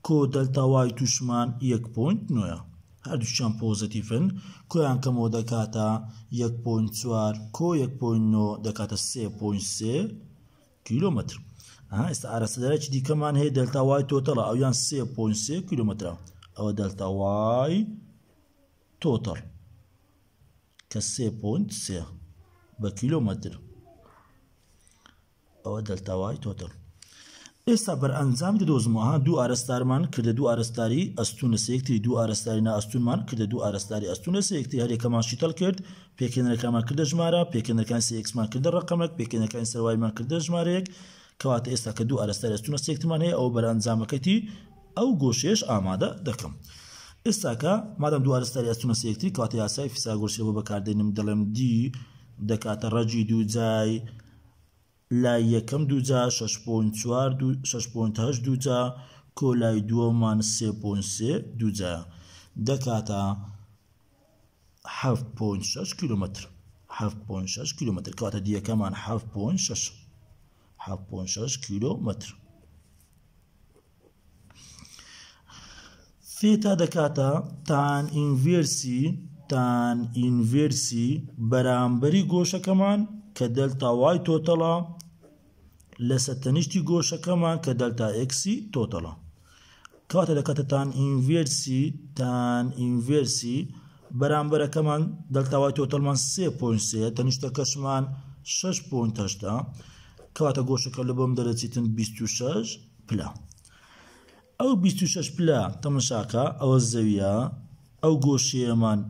کۆ دەلتاوای تووشمان یەک پۆنج نوۆە هەردووشان پۆزەتیفن کۆیان کەمەوە دەکاتە یەک پۆنج چوار کۆ یەک پۆنج نۆ دەکاتە سێ پۆنج سێ کیلۆمەتر ئێستا ئارەسەدارێکی دیکەمان هەیە دەلتاوای تۆتەڵە ئەویان سێ پۆنج سێ کیلۆمەترە ئەوە دەلتاوای تۆتەڵ کە سێ پۆنج سێ بە کیلۆمەتر ئەوە دەلتاوای تۆتەڵ ئێستا بەرئەنجامی دۆزمەها دوو ئارستارمان کردە دوو ئارستاری ئەستونە سێکتی دوو ئارستاری ناستونمان کردە دوو ئارستاری ئەستونە سێکتی هەرێکەمان شیتەل کرد پێکێنەکانمان کردە ژمارە پێکێنەکان سێکسمان کردە ڕقمک پێکێنەکانی سەروایمان کردە ژمارەیەک کەواتە ئێستا کە دوو ئارستاری ئەستونە سێکتمان هەیە ئەو بەرەنجامەکەتی ئەو گۆشێش ئامادە دەکەم. ئێستاکە مادەم دووارستاری ئەستونە سێکتی کاتی یاسای فیساگۆشیەوە بەکاردێنم دەڵێم دی دەکاتە ڕەجی دووجای لای یەکەم دووجا 6.4 دووجا کۆلای دووەمان سێ دووجا دەکاتە 6 کیلومتر 6 کیلومتر کاتە دیەکەمان 6 کیلومتر ثێتا دەکاتە تان ئینڤێرسی تان ئینڤێرسی بەرامبەری گۆشەکەمان کە دەلتاوای تۆتەڵە لەسەر تەنیشتی گۆشەکەمان کە دەلتا ئەکسی تۆتەڵە کاتە دەکاتتان ئینڤێرسی تان ئینڤێرسی بەرامبەرەکەمان دەلتاوای تۆتەڵمان سێ پۆینسێ تەنیشتە کەشمان 6 پۆینتەشتا کاتە گۆشەکە لە بەم دەرەچیتن 26 پلا ئەو 26 پلا تەمەشاکە ئەوە زەویە ئەو گۆشیەمان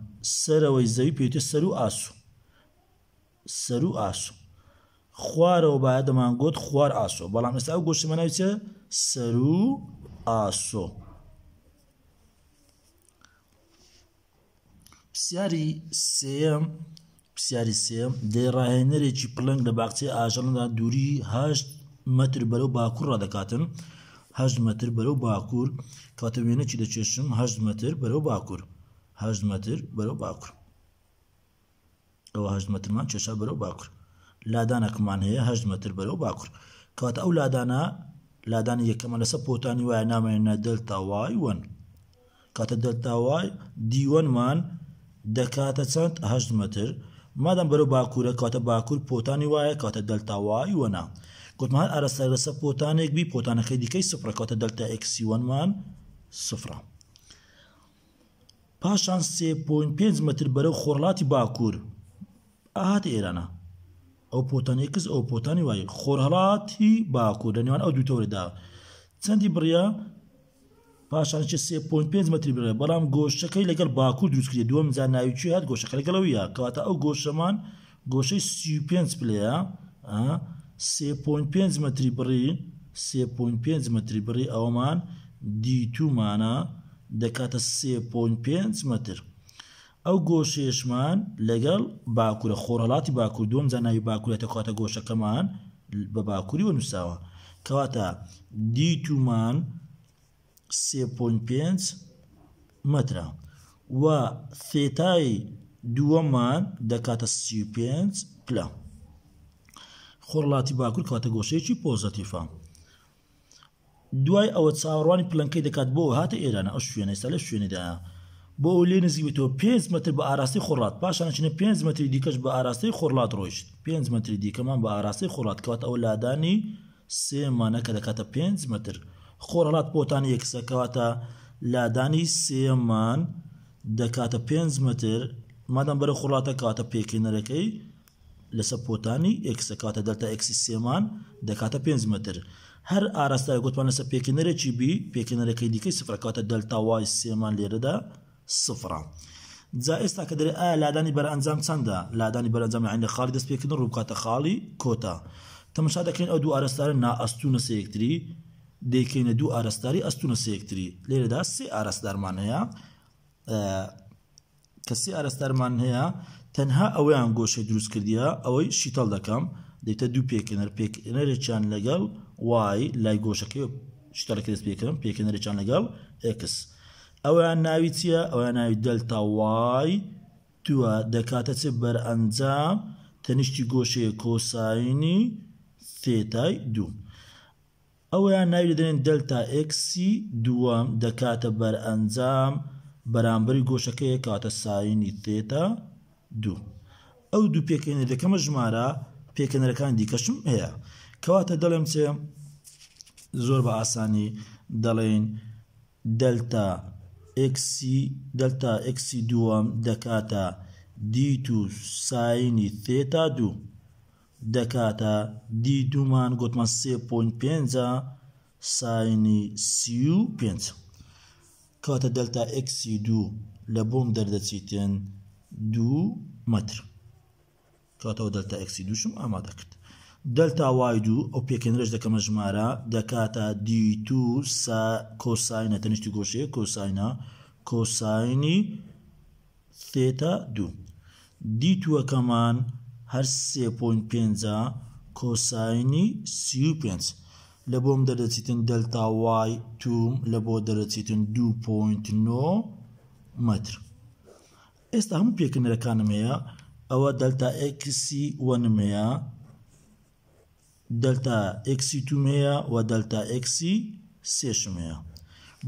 سەرەوەی زەوی پێیتە سەر و ئاسو سەر و ئاسو خوارەوە باید دەمان گوت خوار ئاسۆ بەڵام ئێستا ئەو گۆشی مەناویچە سەر و ئاسۆ پرسیاری سێم پرسیاری سێم دێڕاهێنەرێکی پلنگ لە باقچی ئاژەڵدا دووری هەشت مەتر بەرەو باکوور ڕدەکاتن هەشت مەتر بەرەو باکوور کاتە وێنە چی دەچێشم هەشت مەتر بەرەو باکوور هەشت مەتر بەرەو باکوور ئەوە هەشت مەترمان چێشا بەرەو باکوور لادانەکمان هەیە هەشت مەتر بەرەو باکوور کەواتە ئەو لادانە لادانی یەکەمە لەسەر پۆتانی وایە نامێنە دەلتاوای ون کاتە دەلتاوای دیوەنمان دەکاتە چەند هەشت مەتر مادەم بەرەو باکوورە کاتە باکوور پۆتانی وایە کاتە دەلتاوای وەنا گوتمان ئارەسەر لەسەر پۆتانێک بی پۆتانەکەی دیکەی سفرەکەوتە دەلتا ئەکسیوەنمان سفرە پاشان سێ پوین5 متر بەرەو خۆڕڵاتی باکوور ئاهات ئێرانە ئەو پۆتانی کەس ئەو پۆتانی وای خۆرهڵاتی باکوور لە نێوان ئەو دووتۆرەدا چەندی بڕە پاشان چ سێ پوین5 متری بڕێ بەڵام گۆشتەکەی لەگەڵ باکوور دروستکرێت دووەم زان ناویچی هات گۆشەکە لەگەڵەوەە کەواتە ئەو گۆشەمان گۆشەی سی5 پلەیە سێ پوین5 متری بڕی سێ پوین5 متری بڕی ئەومان دی تومانە دەکاتە سێ پۆین پێنج مەتر ئەو گۆشێشمان لەگەڵ باکوورە خۆرەڵاتی باکوور دوم زاناوی باکوورێتە خواتە گۆشەکەمان بە باکووری و نووساوە کەواتە دی تومان سێ پۆین پێنج مەترا و سێتایی دووەمان دەکاتە سی پێنج پلە خۆرڵاتی باکوور کاتە گۆشەیەکی پۆزەتیفام دوای ئەوە چاوەڕوانی پلنکەی دەکات بۆ هاتە ئێرانە ئەو شوێنە ستا لە شوێنێدا بۆ ئەو لێ نزیویتەوە پێنج متر بە ئاراستی خۆڕات پاشانچنە پێنج متری دیکەش بە ئاراستی خۆڕلات ڕۆیشت پێنج متری دیکەمان بە ئاراستی خۆڕات کات ئەو لادانی سێمانە کە دەکاتە پێنج متر خۆڕلات بۆتان یەکسەکەواتە لادانی سێمان دەکاتە پێنج متر مادەم بەرە خۆڵاتە کاتە پێکردنەرەکەی لەسەر پۆتانی ئکسەکاتە دەلتا ئەکسی سێمان دەکاتە پێنج متر هەر ئاراستای گوتوانە سە پێکردنەرێکی بی پێکردنەرەکەی دیکەی سفرکاتە دەلتاوای سێمان لێرەدا سفرا. جا ئێستا کە دەرێ ئایا لادانی بەرەنجام چەندە لادانی بەرەنجام عینە خاڵی دەست پێکردن ڕووکاتە خاڵی کۆتا. تەمەشا دەکەین ئەو دوو ئاراستارە نائستونە سەیەکتری دیکەینە دوو ئاراستاری ئەستونە سەیەکتری لێرەدا سێ ئاراستدارمان هەیە کەسی ئاراستارمان هەیە تەنها ئەوەیان گۆشەی دروست کردیە ئەوەی شیتال دەکەم دیتە دوو پێکەنەر پێکەنەرێکیان لەگەڵ وای لای گۆشەکەی شتەکە دەست پێکردم پێکردێکیان لەگەڵ ئکس ئەویان ناوی چییە ئەویان ناوی دەلتا وای دووە دەکاتە چ بەر ئەنجام تەنیشتی گۆشەیە کۆساینی تێتای دوو ئەویان ناوی دەێن دەلتا ئکسی دووەم دەکاتە بەر ئەنجام بەرامبەری گۆشەکەیە کاتە ساینی تێتا دوو ئەو دوو پێکێنێ دەکەمە ژمارە پێکەنەرەکان دیکەشم هەیە. کەواتە دەڵێم چێ زۆر بە ئاسانی دەڵێن دەلتا دەلتا ئەکسی دووەم دەکاتە دی و ساینی تێتا دوو دەکاتە دی دوومان گوتمە سێ پۆین پێ ساینی سی و پێ کاتە دەلتا ئەکسی دوو لە بۆم دەردەچیتێن دوو متر کاتەوە دەلتا ئەکسی دووشم ئامادە کرد دلتا وای دوو ئەو پێکەندرش دەکەمە ژمارە دەکاتە دی تو سا کۆساینە تەنیشتی گۆشەیە کۆساینە کۆساینی تێتا دوو دی تووەکەمان هەر سێ پوین پێنج کۆساینی سی و پێنج لە بۆم دەرەچیتن دلتا وای توم لە بۆ دەرەچیتن دو پوینت نۆ متر ئێستا هەموو پێکردنەکانم هەیە ئەوە دەلتا ئەکسی وەنمەیە دەلتا ئەکسی تومەیە و دەلتا ئەکسی سێشمەیە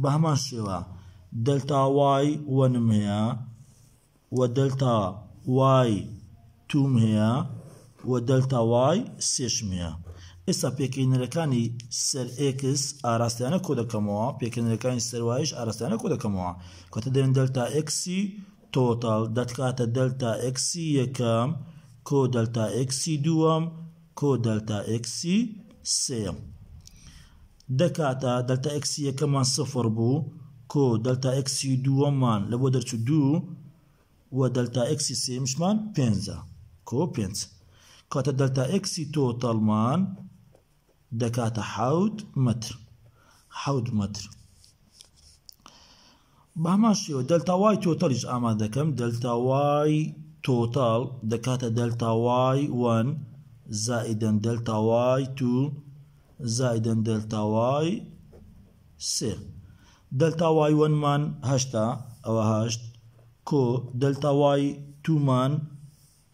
بە هەمان شێوە دەلتا وای وەنم هەیە و دەلتا وای توم هەیە و دەلتا وای سێشمەیە ئێستا پێکەینەرەکانی سەر ئکس ئاراستیانە کۆ دەکەمەوە پێکەنەکانی سەروایش ئاراستیانە کۆ دەکەمەوە کۆتە دێن دەلتا ئەکسی تۆتال دەتکاتە دەلتا ئەکسی یەکەم کۆ دەلتا ئەکسی دووەم کۆ دەلتا ئەکسی سێ دەکاتە دەلتا ئەکسی یەکەمان سفر بوو کۆ دەلتا ئەکسی دووەمان لە بۆ دەرچوو دوو و دەلتا ئەکسی سێمشمان پێنجە کۆ پێنج کاتە دەلتا ئەکسی تۆتەڵمان دەکاتە حوت متر حوت متر بەماشیەوە دەلتاوای تۆتەلیش ئامادەکەم دەلتاوای تۆتال دەکاتە دەلتاوای 1 زائدا دلتا واي 2 زائدا دلتا واي 3 دلتا واي 1 مان هشتا او هشت كو دلتا واي 2 مان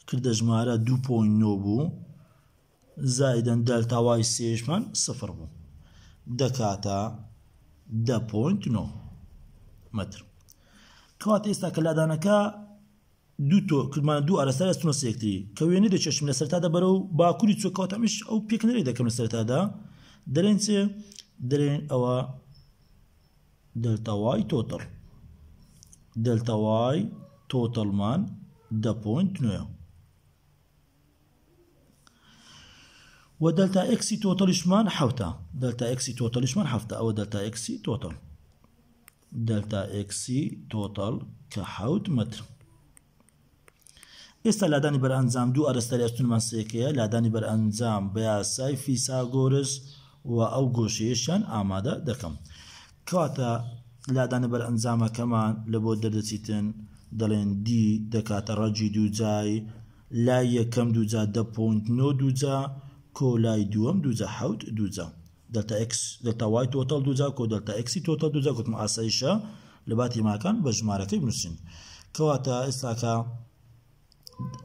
كرده جمارة 2.9 بو زائدا دلتا واي 3 مان صفر بو دكاتا دا بوينت نو متر كوات ئێستا کە لادانەکە دوو تۆ کردمان دوو ئارەسەر ئەستونە سێکتری کە وێنە دەچێشم لە سەرتادا بەرە و باکووری چۆکەوتەمیش ئەو پێکنەری دەکەم لە سەرتادا دەرێن چێ دەرێن ئەوە دەلتەوای تۆتەڵ دەلتەوای تۆتەڵمان دەپۆینت نوێ و دلتا اكسي توتالشمان حوتا دلتا اكسي توتالشمان حفتا او دلتا اكسي توتال دلتا اكسي توتال كحوت متر ئێستا لادانی بەرئەنجام دوو ئەرستەریستون مەسیەکەیە لادانی بەرئەنجام بە یاسای فیساگۆرس و ئەو گۆشیشان ئامادە دەکەم کاتە لادانە بەرئەنجامەکەمان لە بۆ دەردەچیتن دەڵێن دی دەکاتە ڕەجی دووجای لای یەکەم دوجا دە.9 دوجا کۆلای دووەم دوجە حوت دوجا دەتاوای تۆتەڵ دوجا کۆ دەلتا ئەکسی تۆتەڵ دوجا کوتم ئاسایشە لە باتی ماکان بە ژمارەکەی بنووسین کەواتە ئێستاکە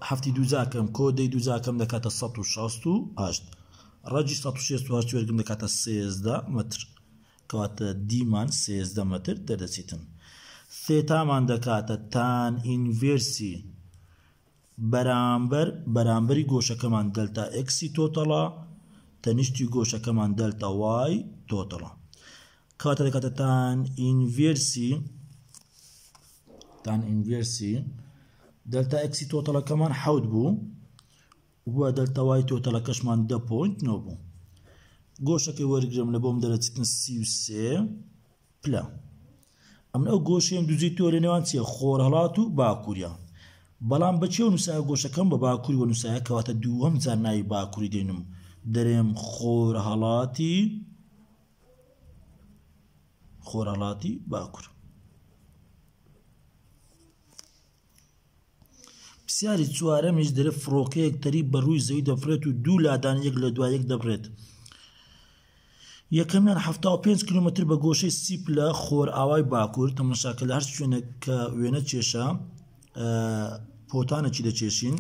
هەفتی دووزاکەم کۆدەی دووزاکەم دەکاتە 16 و ئاشت ڕەجی 16 وەرگم دەکاتە سێزدا متر کەواتە دیمان سێزدە مەتر دەدەچیتن سێتامان دەکاتە تان ئینڤێرسی بەرامبەر بەرامبەری گۆشەکەمان دەلتا ئەکسی تۆتەڵا تەنیشتی گۆشەکەمان دەلتا وای تۆتەڵا کاتە دەکاتە تان ئینڤێرسی تان ئینڤێرسی دلتا ئەکسی تۆتەلەکەمان حەوت بوو وە دەلتەوای تۆتەلەکەشمان دە پۆینت نۆ بوو گۆشەکەی وەرگرم لە بۆم دەرەچتن سیوسێ پلە ئەم ئەو گۆشیم دوزی تۆ لە نێوان چیە خۆرهڵات و باکووریا بەڵام بەچێ و نووسای گۆشەکەم بە باکووری و نووسایە کەواتە دووەم جار ناوی باکووری دێنم دەرێم خۆرهڵاتی خۆرهڵاتی باکوور پرسیاری چوارەمیش دەرە فڕۆکەیەک تەری بەڕووی زەوی دەفرێت و دوو لادان یەک لە دوایەک دەبرێت یەکەمیان 5 کیلومتر بە گۆشەی سیپ لە خۆر ئاوای باکوور تەمەشاکە لە هەر شوێنە کە وێنە چێشە پۆتانەکی دەچێشین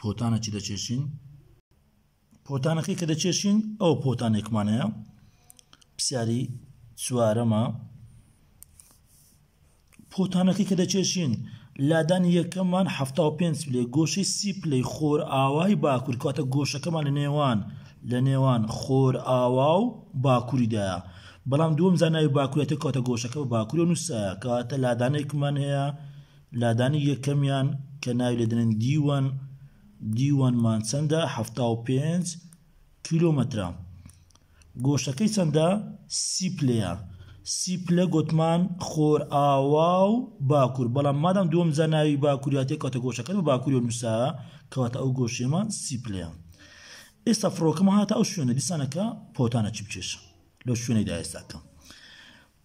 پۆتانەکی دەچێشین پۆتانەکەی کە دەچێشین ئەو پۆتانێکمانەیە پرسیاری چوارەمە پۆتانەکەی کە دەچێشین لادانی یەکەممان هەفتا و پێنج پلێ گۆشی سی پلەی خۆر ئاوای باکوور کاتە گۆشەکەمان لە نێوان لە نێوان خۆر ئاوا و باکووریدایە بەڵام دووەم زانای باکوورێتە کاتە گۆشەکە و باکوور نووسە کاتە لادانێکمان هەیە لادانی یەکەمیان کە ناوی لێدنن دیوان دیوانمان چەندە هەفتا و پێنج کیلۆمەترا گۆشەکەی چەندە سی پلەیە سیپلە گوتمان خۆر ئاوا و باکوور بەڵام مادام دووەم زاناوی باکووریاتی کاتە گۆشەکەن و باکووری و نووسە کەواتە ئەو گۆشێمان سیپلیان ئێستا فڕۆکەمە هاتە ئەو شوێنە دیسانەکە پۆتانە چی بچێش لە شوێنەیدا ئێستاکە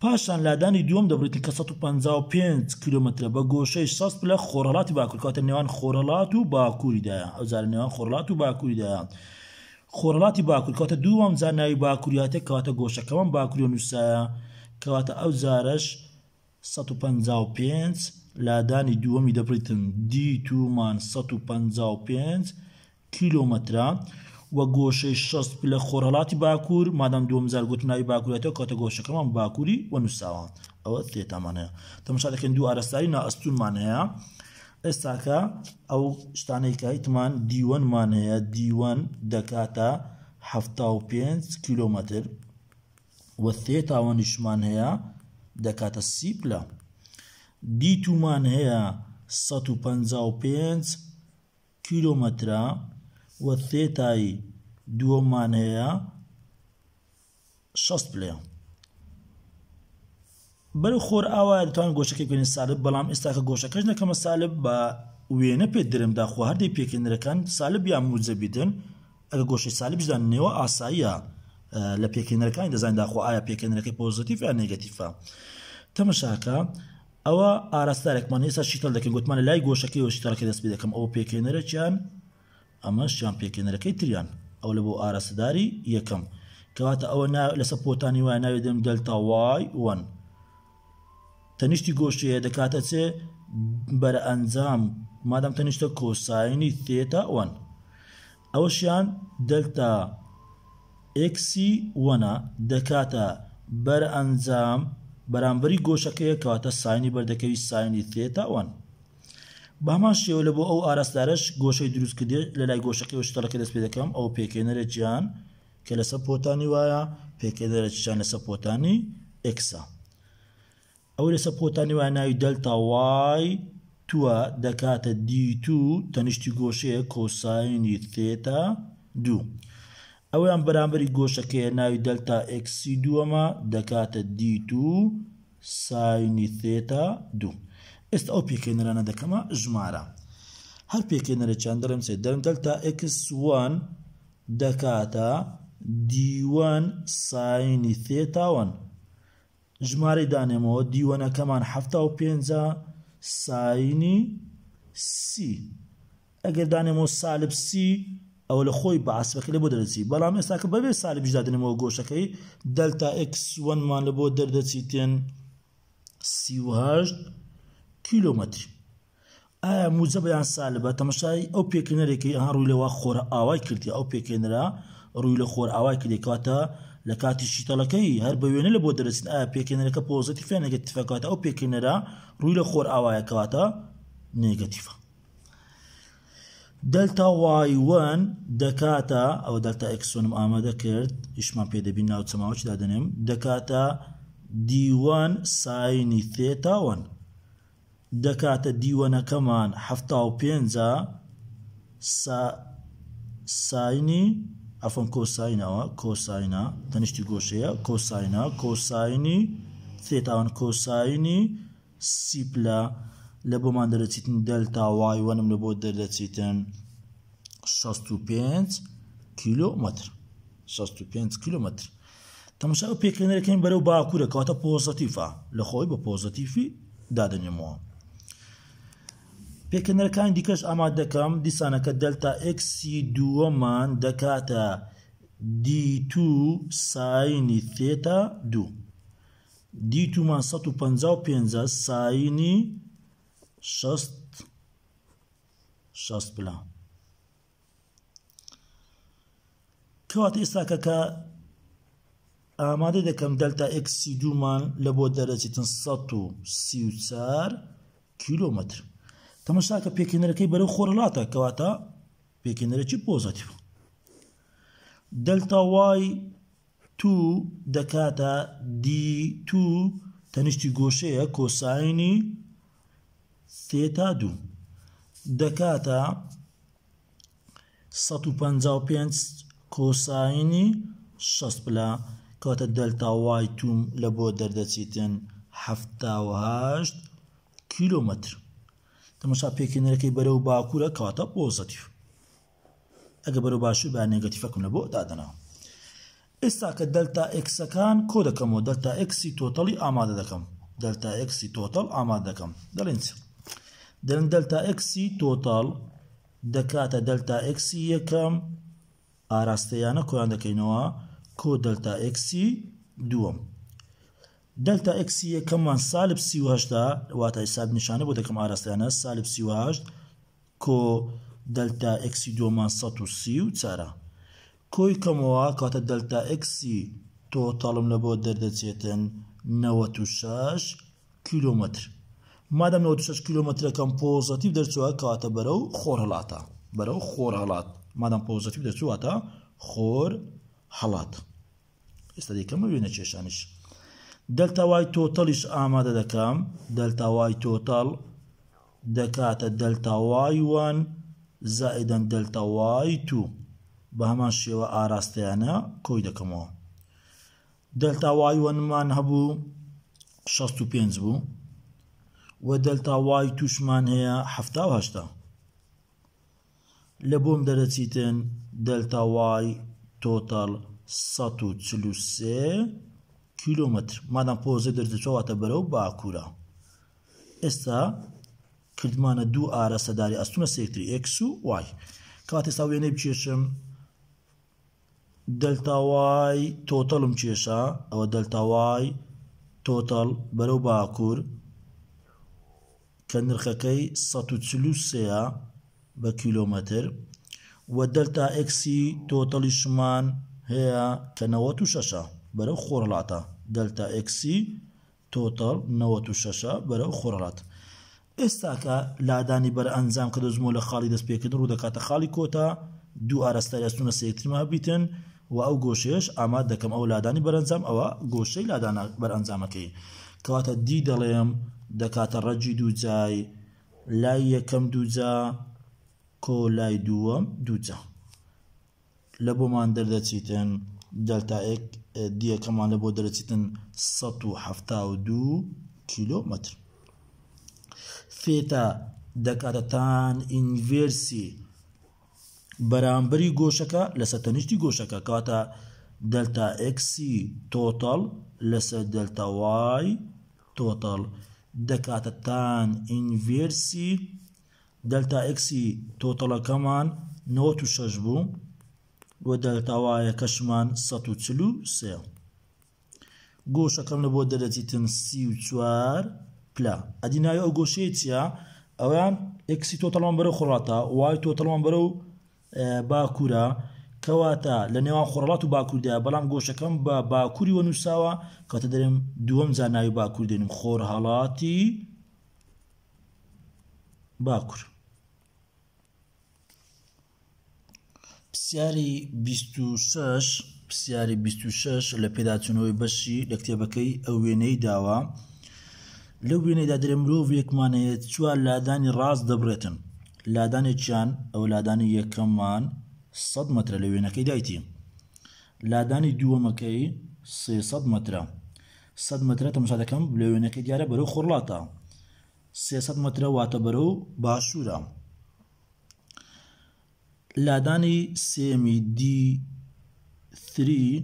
پاشان لادانی دوم دەبێتی کە 155 کیلومتر بە گۆشەی 6 لە خۆرەڵاتی باکوور کاتە نێوان خۆرەڵات و باکووریداە ئەوزار نێوان خۆرڵات و باکووریدایە. خۆرڵاتی باکوور کاتە دووەم زانایی باکووریاتە کاتە گۆشەکەم باکووری و نووسە کەواتە ئەو جارەش 155 لادانی دووەمی دەپریتن دی تومان 155 کیلۆمەترا وە گۆشەی 6 لە خۆرەڵاتی باکوور مادام دومزار گوتناوی باکوورێتەوە کاتە گۆشەکەمان باکووری و نووساوان ئەوە تێتامانەیە تەمەشا دەکەن دوو ئارستایی ناستونمان هەیە ئێستاکە ئەو شتانەی کایتمان دیوەنمان هەیە دیوەن دەکاتە 5 کیلومتر وە سێ تاوەنیشمان هەیە دەکاتە سی پلە دی تومان هەیە 155 کیلۆمەترا وە سێتایی دووەمان هەیە 6 پلێ بەرە خۆر ئاوا دەتوان گۆشەکەی بکەین سالب بەڵام ئێستا کە گۆشەکەش نەکەمە سالب بە وێنە پێ درمدا خو هەردەی پێکردنەکان سالب یا موجە بیدن ئەگە گۆشەی سالبشدان نێوە ئاساییە لە پێکێنەکانی دەزاننداخۆ ئایا پێکێنەکەی پۆزیتیف یا نگەتیفە تەمەشاکە ئەوە ئاراستارێکمان ێستا شیتەل دەکەن گوتمان لای گۆشەکەی و شتەکە دەستپی دەکەم ئەو پێکێنەرە چیان ئەمە شیان پێکێنەرەکەی تریان ئەو لە بۆ ئاراستداری یەکەم کەواتە ئەوە لەسەر پۆتانی وای ناوێدەم دەلتا وای وان تەنیشتی گۆشتەیە دەکاتە چێ بەرە ئەنجام مادام تەنیشتە کۆساینی تێتا وان ئەوەشیان دەلتا ئکسی وەنا دەکاتە بەرئەنجام بەرامبەری گۆشەکەیە کەواتە ساینی بەردەکەوی ساینی تێتاوان بامان شێوە لە بۆ ئەو ئاراستارش گۆشەی دروستکردێ لە لای گۆشەکەی شتەکە دەست پێ دەکەم ئەو پێکێنەرە گیان کە لەسەر پۆتانی وایە پێکێنەرە چیان لەسەر پۆتانی ئکسا ئەو لەسەر پۆتانی وای ناوی دەلتا وای توە دەکاتە دی تو تەنیشتی گۆشەیە کۆساینی تێتا دوو. ئەویان بەرامبەری گۆشەکەیە ناوی دەلتا ئەکسی دووەمە دەکاتە دیت و ساینی تێتا دوو ئێستا ئەو پێکێنەرانە دەکەمە ژمارە هەر پێکێنەرە چند دەڵم سێ دەرم دەلتا ئەکسوان دەکاتە دیوان ساینی تێتاوان ژمارەی دانێمەوە دیوەنەکەمان هەفتا و پێنج ساینی سی ئەگەر دانێمەوە سالب سی ئەوە لە خۆی باسبەکە لە بۆ دەرەچی بەڵام ێستاکە بەبێ سالی بژدادنەوە گۆشەکەی دەلتا X1مان لە بۆ دەردەچیتێن سیهشت کیلومتری ئایا موزە بەیان سالە بە تەمەشای ئەو پێکردنەرێکی ئەها ڕووی لەوە خۆرە ئاوای کردی ئەو پێکێنرا ڕووی لە خۆر ئاوای کردێکاتە لە کاتی شیتەڵەکەی هەر بە وێنە لە بۆ دەرسن ئایا پێکێنەرەکە پۆزیتیفە نگەتیفەکاتە ئەو پێکێنەرا ڕووی لە خۆر ئاوایەکەواتە نێگەتیفە دلتا وای 1 دەکاتە ئەو دلتا ئەکسۆنم ئامادە کرد ئیشمان پێدەبین ناوچەماوەچدا دەنێم دەکاتە دیوان ساینی تێتاوەن دەکاتە دیوەنەکەمان هەفتا و پێنجە ساینی ئەفۆن کۆساینەوە کۆساینە تەنیشتی گۆشەیە کۆساینە کۆساینی تێتاوان کۆساینی سیپلە لە بۆمان دەرەچیتن دەلتا وای وەنم لە بۆ دەردەچیتن 65 کیلومتر 65 کیلومتر تەماشا پێکێنەکەین بەرەو باکوورە کاتە پۆزتیفە لە خۆی بە پۆزتیفی دادنێمەوە پێکەنەرەکان دیکەش ئاما دەکەم دیسانەکە دەلتا ئەکسی دووەمان دەکاتە دی تو ساینی تێتا دوو دی تومان 155 ساینی شست شست پلا کەواتە ئێستا کەکە ئامادە دەکەم دەلتا ئەکسی دوومان لە بۆ دەرەجیتن 1940 کیلومتر تەمەشتا کە پێکێنەرەکەی بەرەو خۆرڵاتە کەواتە پێکێنەرەی پۆزەتیو دەلتا وای تو دەکاتە دی تو تەنیشتی گۆشەیە کۆساینی سێ تا دوو دەکاتە 155 کۆساینی 6 پلا کەواتە دەلتاوای توم لە بۆ دەردەچیتن هەهشت کیلومتر تەمەشا پێکردنەکەی بەرەو باکوورە کاتە پۆزتیف ئەگە بەرەو باشوور با نگەتیفەکەم لە بۆ دادەناوە ئێستا کە دەلتا ئەکسەکان کۆ دەکەمەوە دەلتا ئەکسی تۆتەڵی ئامادە دەکەم دەلتا ئەکسی تۆتەڵ ئامادە دەکەم دەڵێن چ دەن دەلتا ئەکسی تۆتال دەکاتە دەلتا ئەکسی یەکەم ئاراستەیانە کۆیان دەکەینەوە کۆ دەلتا ئەکسی دووەم دەلتا ئەکسی یەکەممان سالب سیهدا واتە ئیساب نیشانە بۆ دەکەم ئاراستیانە سالب سیهشت کۆ دەلتا ئەکسی دومان سی و چارە کۆی کەمەوە کاتە دەلتا ئەکسی تۆتەڵم لە بۆ دەردەچێتن 96 کیلومتر مادەم 96 کیلومترەکەم پۆزەتیب دەرچووە کاتە بەرە و خۆرهڵاتە بەرە و خۆرهڵات مادەم پۆزەتیب دەرچواتە خۆر هەڵات ئێستا دیکەمە وێنە کێشانش دەلتاوای تۆتەلیش ئامادە دەکەم دەلتاوای تۆتال دەکاتە دەلتاوای وان زائدەن دەلتاوای تو بە هەمان شێوە ئاراستەیانە کۆی دەکەمەوە دەلتاوای وەنمان هەبوو 65 بوو و دەلتاوای تووشمان هەیە هەفتاهشتا لە بۆم دەرەچیتن دەلتاوای تۆتال 1940 کیلومتر مادام پۆزە دەردەچواتە بەرەو باکوورە ئێستا کردمانە دوو ئارە سەداری ئەستونە سێکتری ئکس و وای کات ئێستا وێنەی بچێشم دەلتاوای تۆتەڵم کێشە ئەوە دەلتاوای تۆتەڵ بەرەو باکوور کە نرخەکەی 1940 بە کیلومتر وە دەلتا ئەکسی تۆتەلی شمان هەیە کە 96 بەرەو خۆرڵاتە دەلتا ئەکسی تۆتەل 96 بەرەو خۆرڵات ئێستاکە لادانی بەر ئەنجام کە دەزمۆ لە خاڵی دەستپێکردن ڕوو دەکاتە خاڵی کۆتا دوو ئاراستاریستونە سێکترما بیتن و ئەو گۆشێش ئاماد دەکەم ئەو لادانی بەرەنجام ئەوە گۆشەی لادانە بەرەنجامەکەی کەواتە دی دەڵێم دەکاتە ڕەجی دووجای لای یەکەم دووجا کۆ لای دووەم دووجە لە بۆمان دەردەچیتن دەلتاەک دیەکەمان لە بۆ دەرەچیتن 1970 کیلومتر فێتا دەکاتەتان ئینڤێرسی بەرامبەری گۆشەکە لەسەر تەنیشتی گۆشەکە کاتە دەلتا ئەکسی تۆتەڵ لەسەر دەلتاوای تۆتەڵ دەکاتە تان ئینڤێرسی دەلتا ئەکسی تۆتەڵەکەمان 96 بوو بۆ دەلتاوایە کەشمان 1940 گۆشەکەم لە بۆ دەرەتی تن سی و چوار پلا ئەدینای ئەو گۆشێتە ئەویان ئەکسی تۆتەڵان بەرە خوڕاتە وای تۆتەڵان بەرە و باکوورە کەواتە لە نێوان خۆڕڵات و باکووردیا بەڵام گۆشەکەم بە باکووری وە نووساوە کەتە دەرێم دووەم زانناوی باکووردێنم خۆر هەڵاتی باکوور پرسیاری 26 پرسیاری 26 لە پێداچونەوەی بەشی لە کتێبەکەی ئەو وێنەی داوە لەو وێنەیدا درێ مرۆڤ یەکمانەیە چوار لادانی ڕاست دەبرێتن لادانێکیان ئەو لادانی یەکەممان 100 مترە لە وێنەکەی دایتی لادانی دووەمەکەی 300 مترە 100 مترە تەماشا دەکەم لە وێنەکەی دیارە بەرەو خۆڕڵاتە 300 مترە واتە بەرەو باشوورە لادانی سێمی دی 3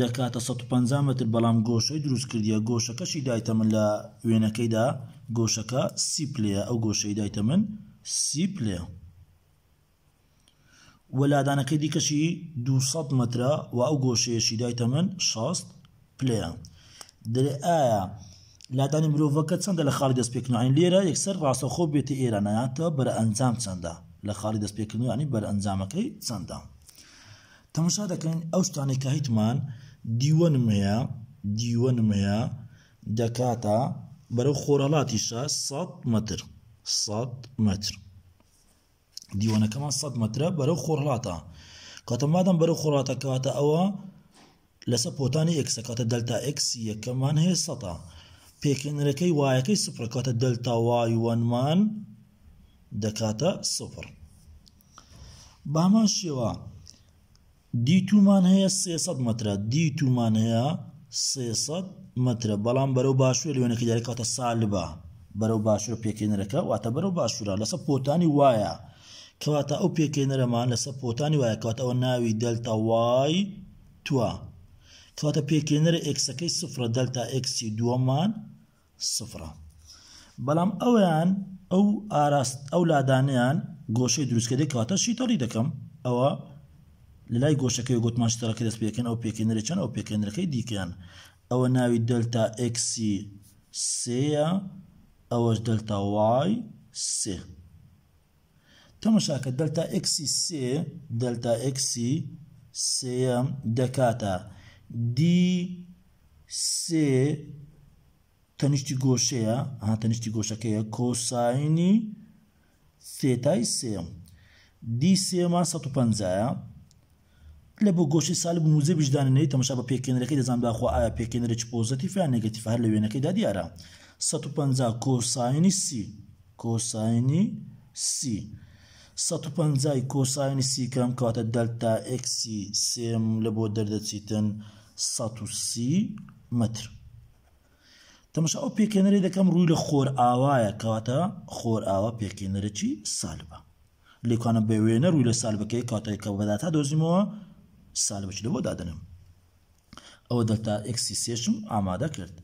دەکاتە 150 متر بەڵام گۆشەی دروست کردیە گۆشەکەشی دایتە من لە وێنەکەیدا گۆشەکە سیپلەیە ئەو گۆشەی دایتە من سیپلەیە وەلادانەکەی دیکەشی 200 مترە و ئەو گۆشەیەشی دایتە من 6 پلیان دەێ ئایا لادانی مرۆڤەکە چەندە لە خاڵی دەستپێکنین لێرە یەکسەر ڕاستەخۆ بێتە ئێرانایاتە بەرە ئەنجام چەندە لە خاڵی دەستپێکردنیانی بەر ئەنجامەکەی چەندە تەماشا دەکەین ئەو شتانێکە هیتمان دیوە نمەیە دیوە نمەیە دەکاتە بەرەو خۆرەڵاتیشە 100 متر 100 متر دیوانەکەمان سە مەترە بەرەو خۆڕڵاتە کاتەمادەم بەرەو خۆڕاتە کاتە ئەوە لەسەر پۆتانی ئکس کاتە دەلتا ئکس یەکەمان هەیە سەتا پێکێنەرەکەی وایەکەی سوپڕکاتە دەلتا وای وانمان دەکاتە سوپڕ بامان شێوە دی تومان هەیە سێسەد مەترە دی تومان هەیە سێسەد مەترە بەڵام بەرەو باشوور لەوێنەکە دەکاتە سالبە بەرەو باشوور پێکێنەرەکە واتە بەرەو باشوورە لەسەر پۆتانی وایە کەواتە ئەو پێکێنەرەمان لەسەر پۆتانی وایە کات ئەوە ناوی دەلتا وای توە کەواتە پێکێنەرە ئکسەکەی سفرە دەلتا ئەکسی دووەمان سفرە بەڵام ئەویان ئەو ئاراست ئەو لادانیان گۆشەی دروستکردی کاتە شیتەڵی دەکەم ئەوە لە لای گۆشەکەی گوتمان شتەکە دەست پێکەن ئەو پێکێنەرە چەند ئەو پێکێنەکەی دیکەیان ئەوە ناوی دەلتا ئەکسی سەیە ئەوەش دەلتا وای سێ تەماشاکە دەلتا ئەکسی سێ دەلتا ئەکسی سێم دكاتا دي سي تنشتي غوشيا ها تەنیشتی گۆشەکەیە کۆساینی سێتای سێم دی سێمە 150ە لە بۆ گۆشی ساڵ موزە بژدانەی تەماشا بە پێکێنەکەی دەزان باخوا ئایا يا نيجاتيف پۆزتیفیان نگەتیف هەر لە وێنەکەیدا ساتو بانزا کۆساینی سي کۆساینی سي 150 کۆساینی سیکەم کاتە دەلتا ئەکسی سم لە بۆ دەردەچیتن 130 متر تەمەشا ئەو پێکێنەری دەکەم ڕووی لە خۆر ئاوایە کاتە خۆر ئاوا پێکێنەرەی سالبە لێکانە بە وێنە ڕووی لە سالبەکەی کاتێککە بەدا تا دۆزیمەوە سالبەچ لەوە دادنم ئەوە دەلتا ئەکسی سێشم ئامادە کرد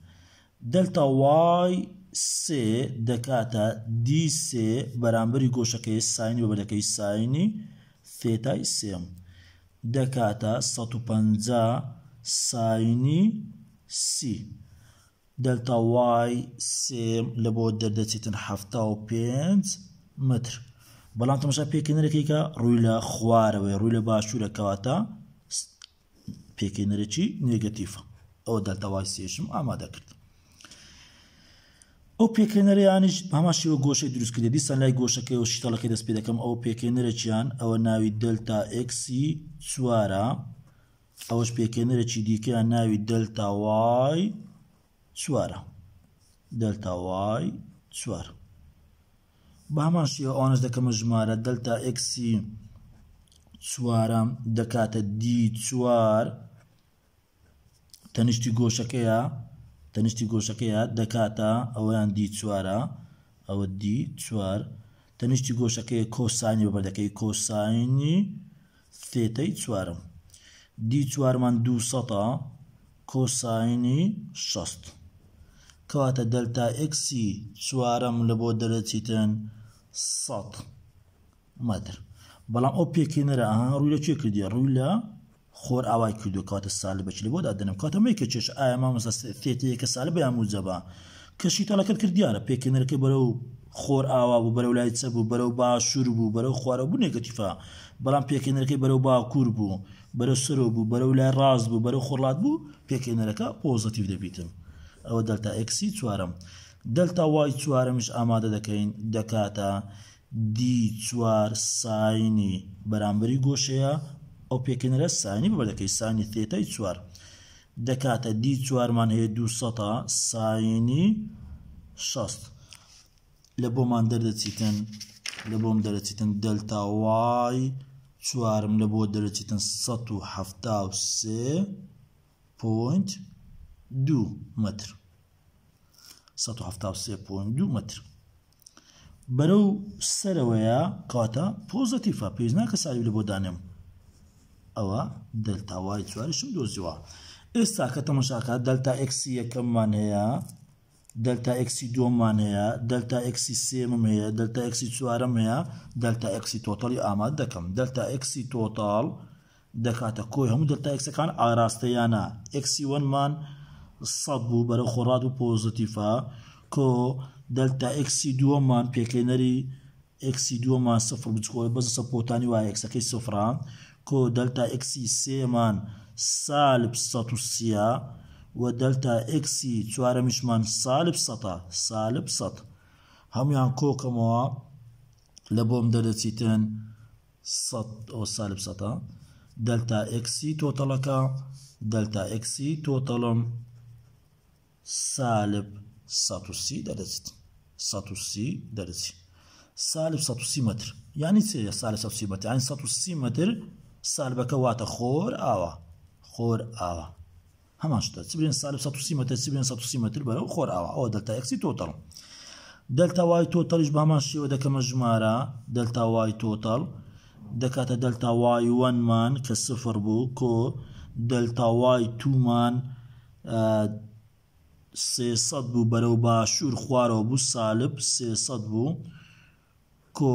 دەلتا وای سێ دەکاتە دی سێ بەرامبەری گۆشەکەی ساینی بەبەرەکەی ساینی فێتای سێم دەکاتە 150 ساینی سی دەلتاوای سێم لە بۆ دەردەچیتن هەفتا و پێنج متر بەڵام تەمەشا پێکردنەرەکەیکە ڕووی لە خوارەوەی ڕووی لە باشوورەکەواتە پێکێنەرەی نێگەتیفە ئەوە دەلتاوای سێشم ئامادەکردن ئەو پێکێنەرەیانش هەماشیوە گۆشەی دروستکردی دیسان لای گۆشەکەی و شتەڵەکەی دەست پێ دەکەم ئەو پێکێنەرەیان ئەوە ناوی دەلتا ئەکسی چوارە ئەوەش پێکێنەرەی دیکەیان ناوی دەلتا وای چوارە دەلتا وای چوار بە هەماشیەوە ئەوانش دەکەمە ژمارە دەلتا ئەکسی چوارە دەکاتە دی چوار تەنیشتی گۆشەکەیە تەنیشتی گۆشەکەیە دەکاتە ئەوەیان دی چوارە ئەوە دی چوار تەنیشتی گۆشەکەی کۆسانی بەبەردەکەی کۆساینی سێتەی چوارم دی چوارمان دو سەتا کۆساینی شەست کەواتە دەلتا ئەکسی چوارم لە بۆ دەرەچیتن سەد مەتر بەڵام ئەو پێکێنەرە ئاها ڕووی لە چێ کردی ڕووی لە خۆر ئاوای کردو کاتە سال بچلی بۆ دادنم کاتەمەی کە چێش ئایا مامۆستا تێتەیەکە سال بەیان موجەبا کەشی تاڵەکەت کرد دیارە پێکردنەکە بەرە و خۆر ئاوا بوو بەرەو لای چە بوو بەرەو باشوور بوو بەرەو خوارە بوو نێگەتیفا بەڵام پێکێنەکەی بەرەو باکوور بوو بەرەو سرۆ بوو بەرەو لای ڕاست بوو بەرەو خۆڕات بوو پێکێنەرەکە پۆزتیو دەبیتم ئەوە دەلتا ئەکسی چوارم دەلتا وای چوارمش ئامادە دەکەین دەکاتە دی چوار ساینی بەرامبەری گۆشەیە ئەو پێکردنرە سانی بەدەکەی سانی تێتای چوار دەکاتە دی چوارمان هەیە دو سە ساینی شست لە بۆمان دەردەچیتن لە بۆم دەرەچیتن دەلتاوای چوارم لە بۆ دەرەچیتن 1970 پوینت دو متر 1970.2 متر بەرەو سەرەوەیە کاتە پۆزەتیفە پێیز ناکە ساوی لە بۆ دانێم ئەوە دەلتاوای چواریشم دۆزیوە ئێستا کە تەمەشاکە دەلتا ئەکسی یەکەممان هەیە دەلتا ئەکسی دومان هەیە دەلتا ئەکسی سێمم هەیە دەلتا ئەکسی چوارم هەیە دەلتا ئەکسی تۆتەڵی ئاماد دەکەم دەلتا ئەکسی تۆتال دەکاتە کۆی هەموو دەلتا ئەکسەکان ئاراستەیانە ئەکسی وەنمان سەد بوو بەرە خۆڕاد و پۆزتیفا کۆ دەلتا ئەکسی دووەمان پێکێنەری ئەکسی دووەمان سفر بچکۆی بەزە سەپۆتانی وایە ئەکسەکەی سفران كو كودلتا إكسي سيمان سالب سطو سيا و ودلتا إكسي توارمشمان سالب سطا سالب هم سط كو كموا لبوم دلتيتن سط أو سالب سطا دلتا إكسي توتالكا دلتا إكسي توتالم سالب سطو سي دلتيتن سطو سي دلتي سالب سطو سي متر يعني سالب سطو سي متر يعني سطو سي متر سالبەکە واتە خۆر ئاوە خۆر ئاوە هەماشتە چبرێن سال 130 متر چبرێن 130 متر بەرەو خۆر ئاوە ئەوە دەلتا ئەکسی تۆتەڵ دەلتا وای تۆتەلیش بامان شێوە دەکەمە ژمارە دەلتا وای تۆتەڵ دەکاتە دەلتا وای وانمان کە سفر بوو کۆ دەلتا وای تومان سێسەد بوو بەرەو باشوور خوارەوە بوو سالب سێسەد بوو کۆ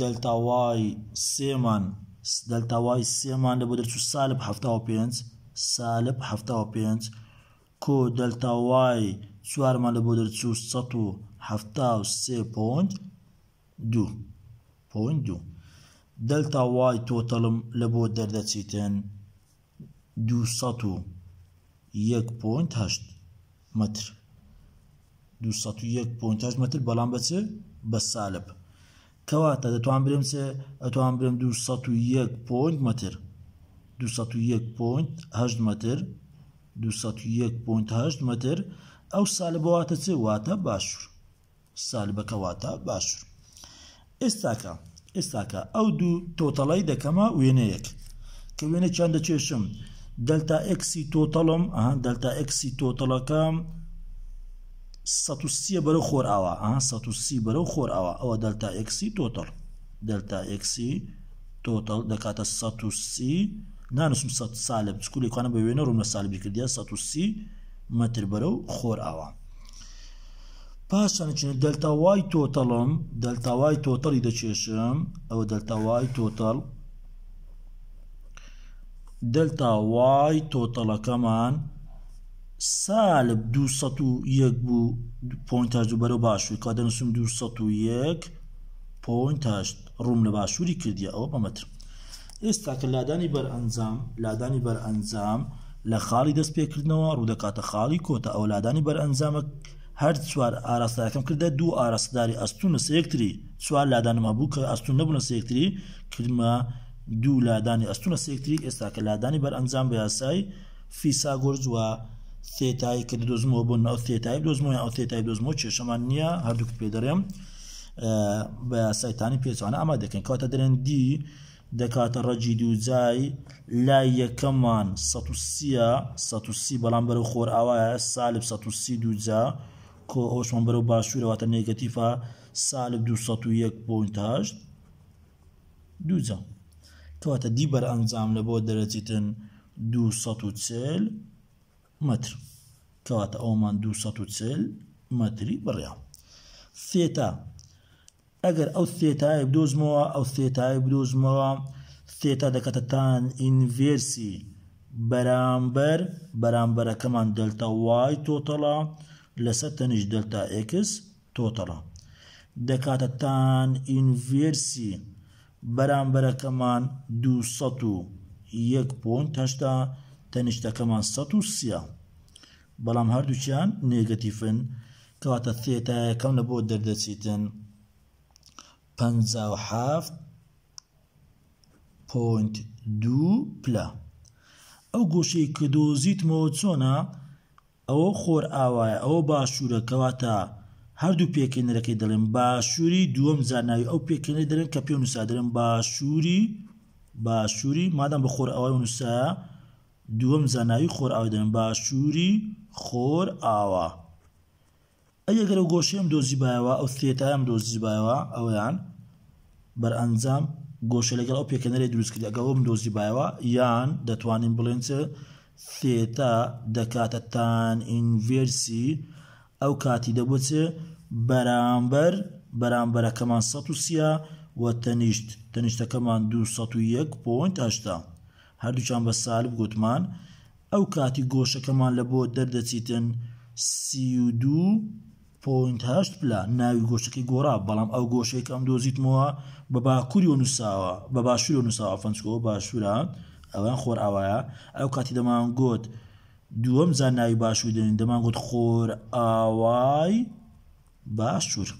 دەلتا وای سێمان دەلتاوای سێمان لە بۆ دەرچوو سالب هەفتاوە پێنج سالب هەفتاوە پێنج کۆ دەلتاوای چوارمان لە بۆ دەرچوو سە و هەفتا و سێ پۆنج دوو پۆنج دوو دەلتا وای تۆتەڵم لە بۆ دەردەچیتن دو و یەک پۆنت هەشت متر دو و یەک پۆنت هەشت متر بەڵام بەچێ بە سالب کەواتە دەتوان برم سێ ئەتوان برم 201 پوینت متر 201 پوینت هەشت متر 201 پوینت هەشت متر ئەو سال بواتە چێ واتە باشوور سال بەکەواتە باشوور ئێستاکە ئێستاکە ئەو دوو تۆتەڵی دەکەمە وێنەیەک کە وێنە چند دەچێشم دەلتا ئەکسی تۆتەڵم ئەهان دەلتا ئەکسی تۆتەڵەکەم سە بەرە خۆرئاوە سی بەرە خۆرئاوە ئەوە دەلتا ئەکسی تۆتەڵ دەلتا ئەکسی تۆتەڵ دەکاتە سی نانوسم سالب سکولیکانە بە وێنە ڕوم لە سالبی کردیا سی مەتر بەرە و خۆرئاوە پاسەنچین دەلتاوای تۆتەڵم دەلتاوای تۆتەڵی دەچێشم ئەوە دەلتاوای تۆتەڵ دەلتا وای تۆتەڵەکەمان سالب دو یەک بوو پوینتاج و بەرە باشووی کادەنووسم دو یەک پوینتاش ڕوم لە باشووری کردی ئەوە بەمەتر ئێستا کە لادانی بەرئەنجام لادانی بەرئەنجام لە خاڵی دەست پێکردنەوە ڕوودەکاتە خاڵی کۆتە ئەو لادانی بەرئەنجامە هەر چوار ئاراستەکەم کردە دوو ئاراستداری ئەستون سەیەکتری چوار لادانما بوو کە ئەستون نەبوونە سەیەکتری کردمە دوو لادانی ئەستونە سەیەکتری ئێستا کە لادانی بەرئەنجام بە یاسای فیساگۆرجوە سێتایی کە دۆزمەوە بۆ ناو سێتایی دۆزمۆی ئەو سێتای دۆزمۆ چێشەمان نییە هەردووک پێ دەڕێم بە سایتانی پێچوانە ئەما دەکەن کاتە دەرێن دی دەکاتە ڕەجی دووجای لای یەکەممان سیسی بەڵام بەرەو خۆر ئاوایە سالب سی دوجا کۆ ئەوشمان بەرەو باشوورەوەتە نێگەتیفە سالب 201 بۆتاشت دوجا کەواتە دی بەر ئەنجام لە بۆ دەرەچیتن 240 متر کەواتە ئەومان 240 مەتری بڕیا سێتا ئەگەر ئەو سێتای بدۆزمەوە ئەو سێتای بدۆزمەوە سێتا دەکەتەتان ئینڤێرسی بەرامبەر بەرامبەرەکەمان دەلتا وای تۆتەڵا لەسەر تەنیش دەلتا ئکس تۆتەڵا دەکاتەتان ئینڤێرسی بەرامبەرەکەمان 200 1.8 تەنیشتەکەمان سە و سیە بەڵام هەردووچیان نێگەتیفن کەواتە تێتایەکەم لە بۆ دەردەچیتن پ پوینت دوو پلا ئەو گۆشەی کە دۆزیتمەوە چۆنە ئەوە خۆر ئاوایە ئەوە باشوورە کەواتە هەردوو پێکێنەرەکەی دەڵێن باشووری دووەم زانناوی ئەو پێکێنەی دەرن کە پێ نووسا دەرن باشووری باشووری مادەم بەخۆر ئەوەی نووسە دووەم زانایی خۆر ئاودن باشووری خۆر ئاوا ئەگەر ئەو گۆشیم دۆزی بایەوە ئەو سێتایم دۆزی بایەوە ئەویان بەرئەنجام گۆشە لەگەڵ ئەو پێکەنەری دروستکرد ئەگە ئەوم دۆزی بایەوە یان دەتوانین بڵێن چ سێتا دەکاتە تان ئینڤێرسی ئەو کاتی دەبچ بەرامبەر بەرامبەرەکەمان سە وسیە و تەنیشت تەنیشتەکەمان 2 1 پوینت هشتا هەردووچان بە سالب گوتمان ئەو کاتی گۆشەکەمان لە بۆ دەردەچیتن سی و دوو پوینتهشت پلا ناوی گۆشتەکەی گۆڕا بەڵام ئەو گۆشەیە ئەم دۆزیتمەوە بە باکووری و نووساوە بە باشووری و نووساوە فەنسکۆ باشوورە ئەوان خۆر ئاوایە ئەو کاتی دەمان گوت دووەم زان ناوی باشوور دێن دەمان گوت خۆر ئاوای باشوور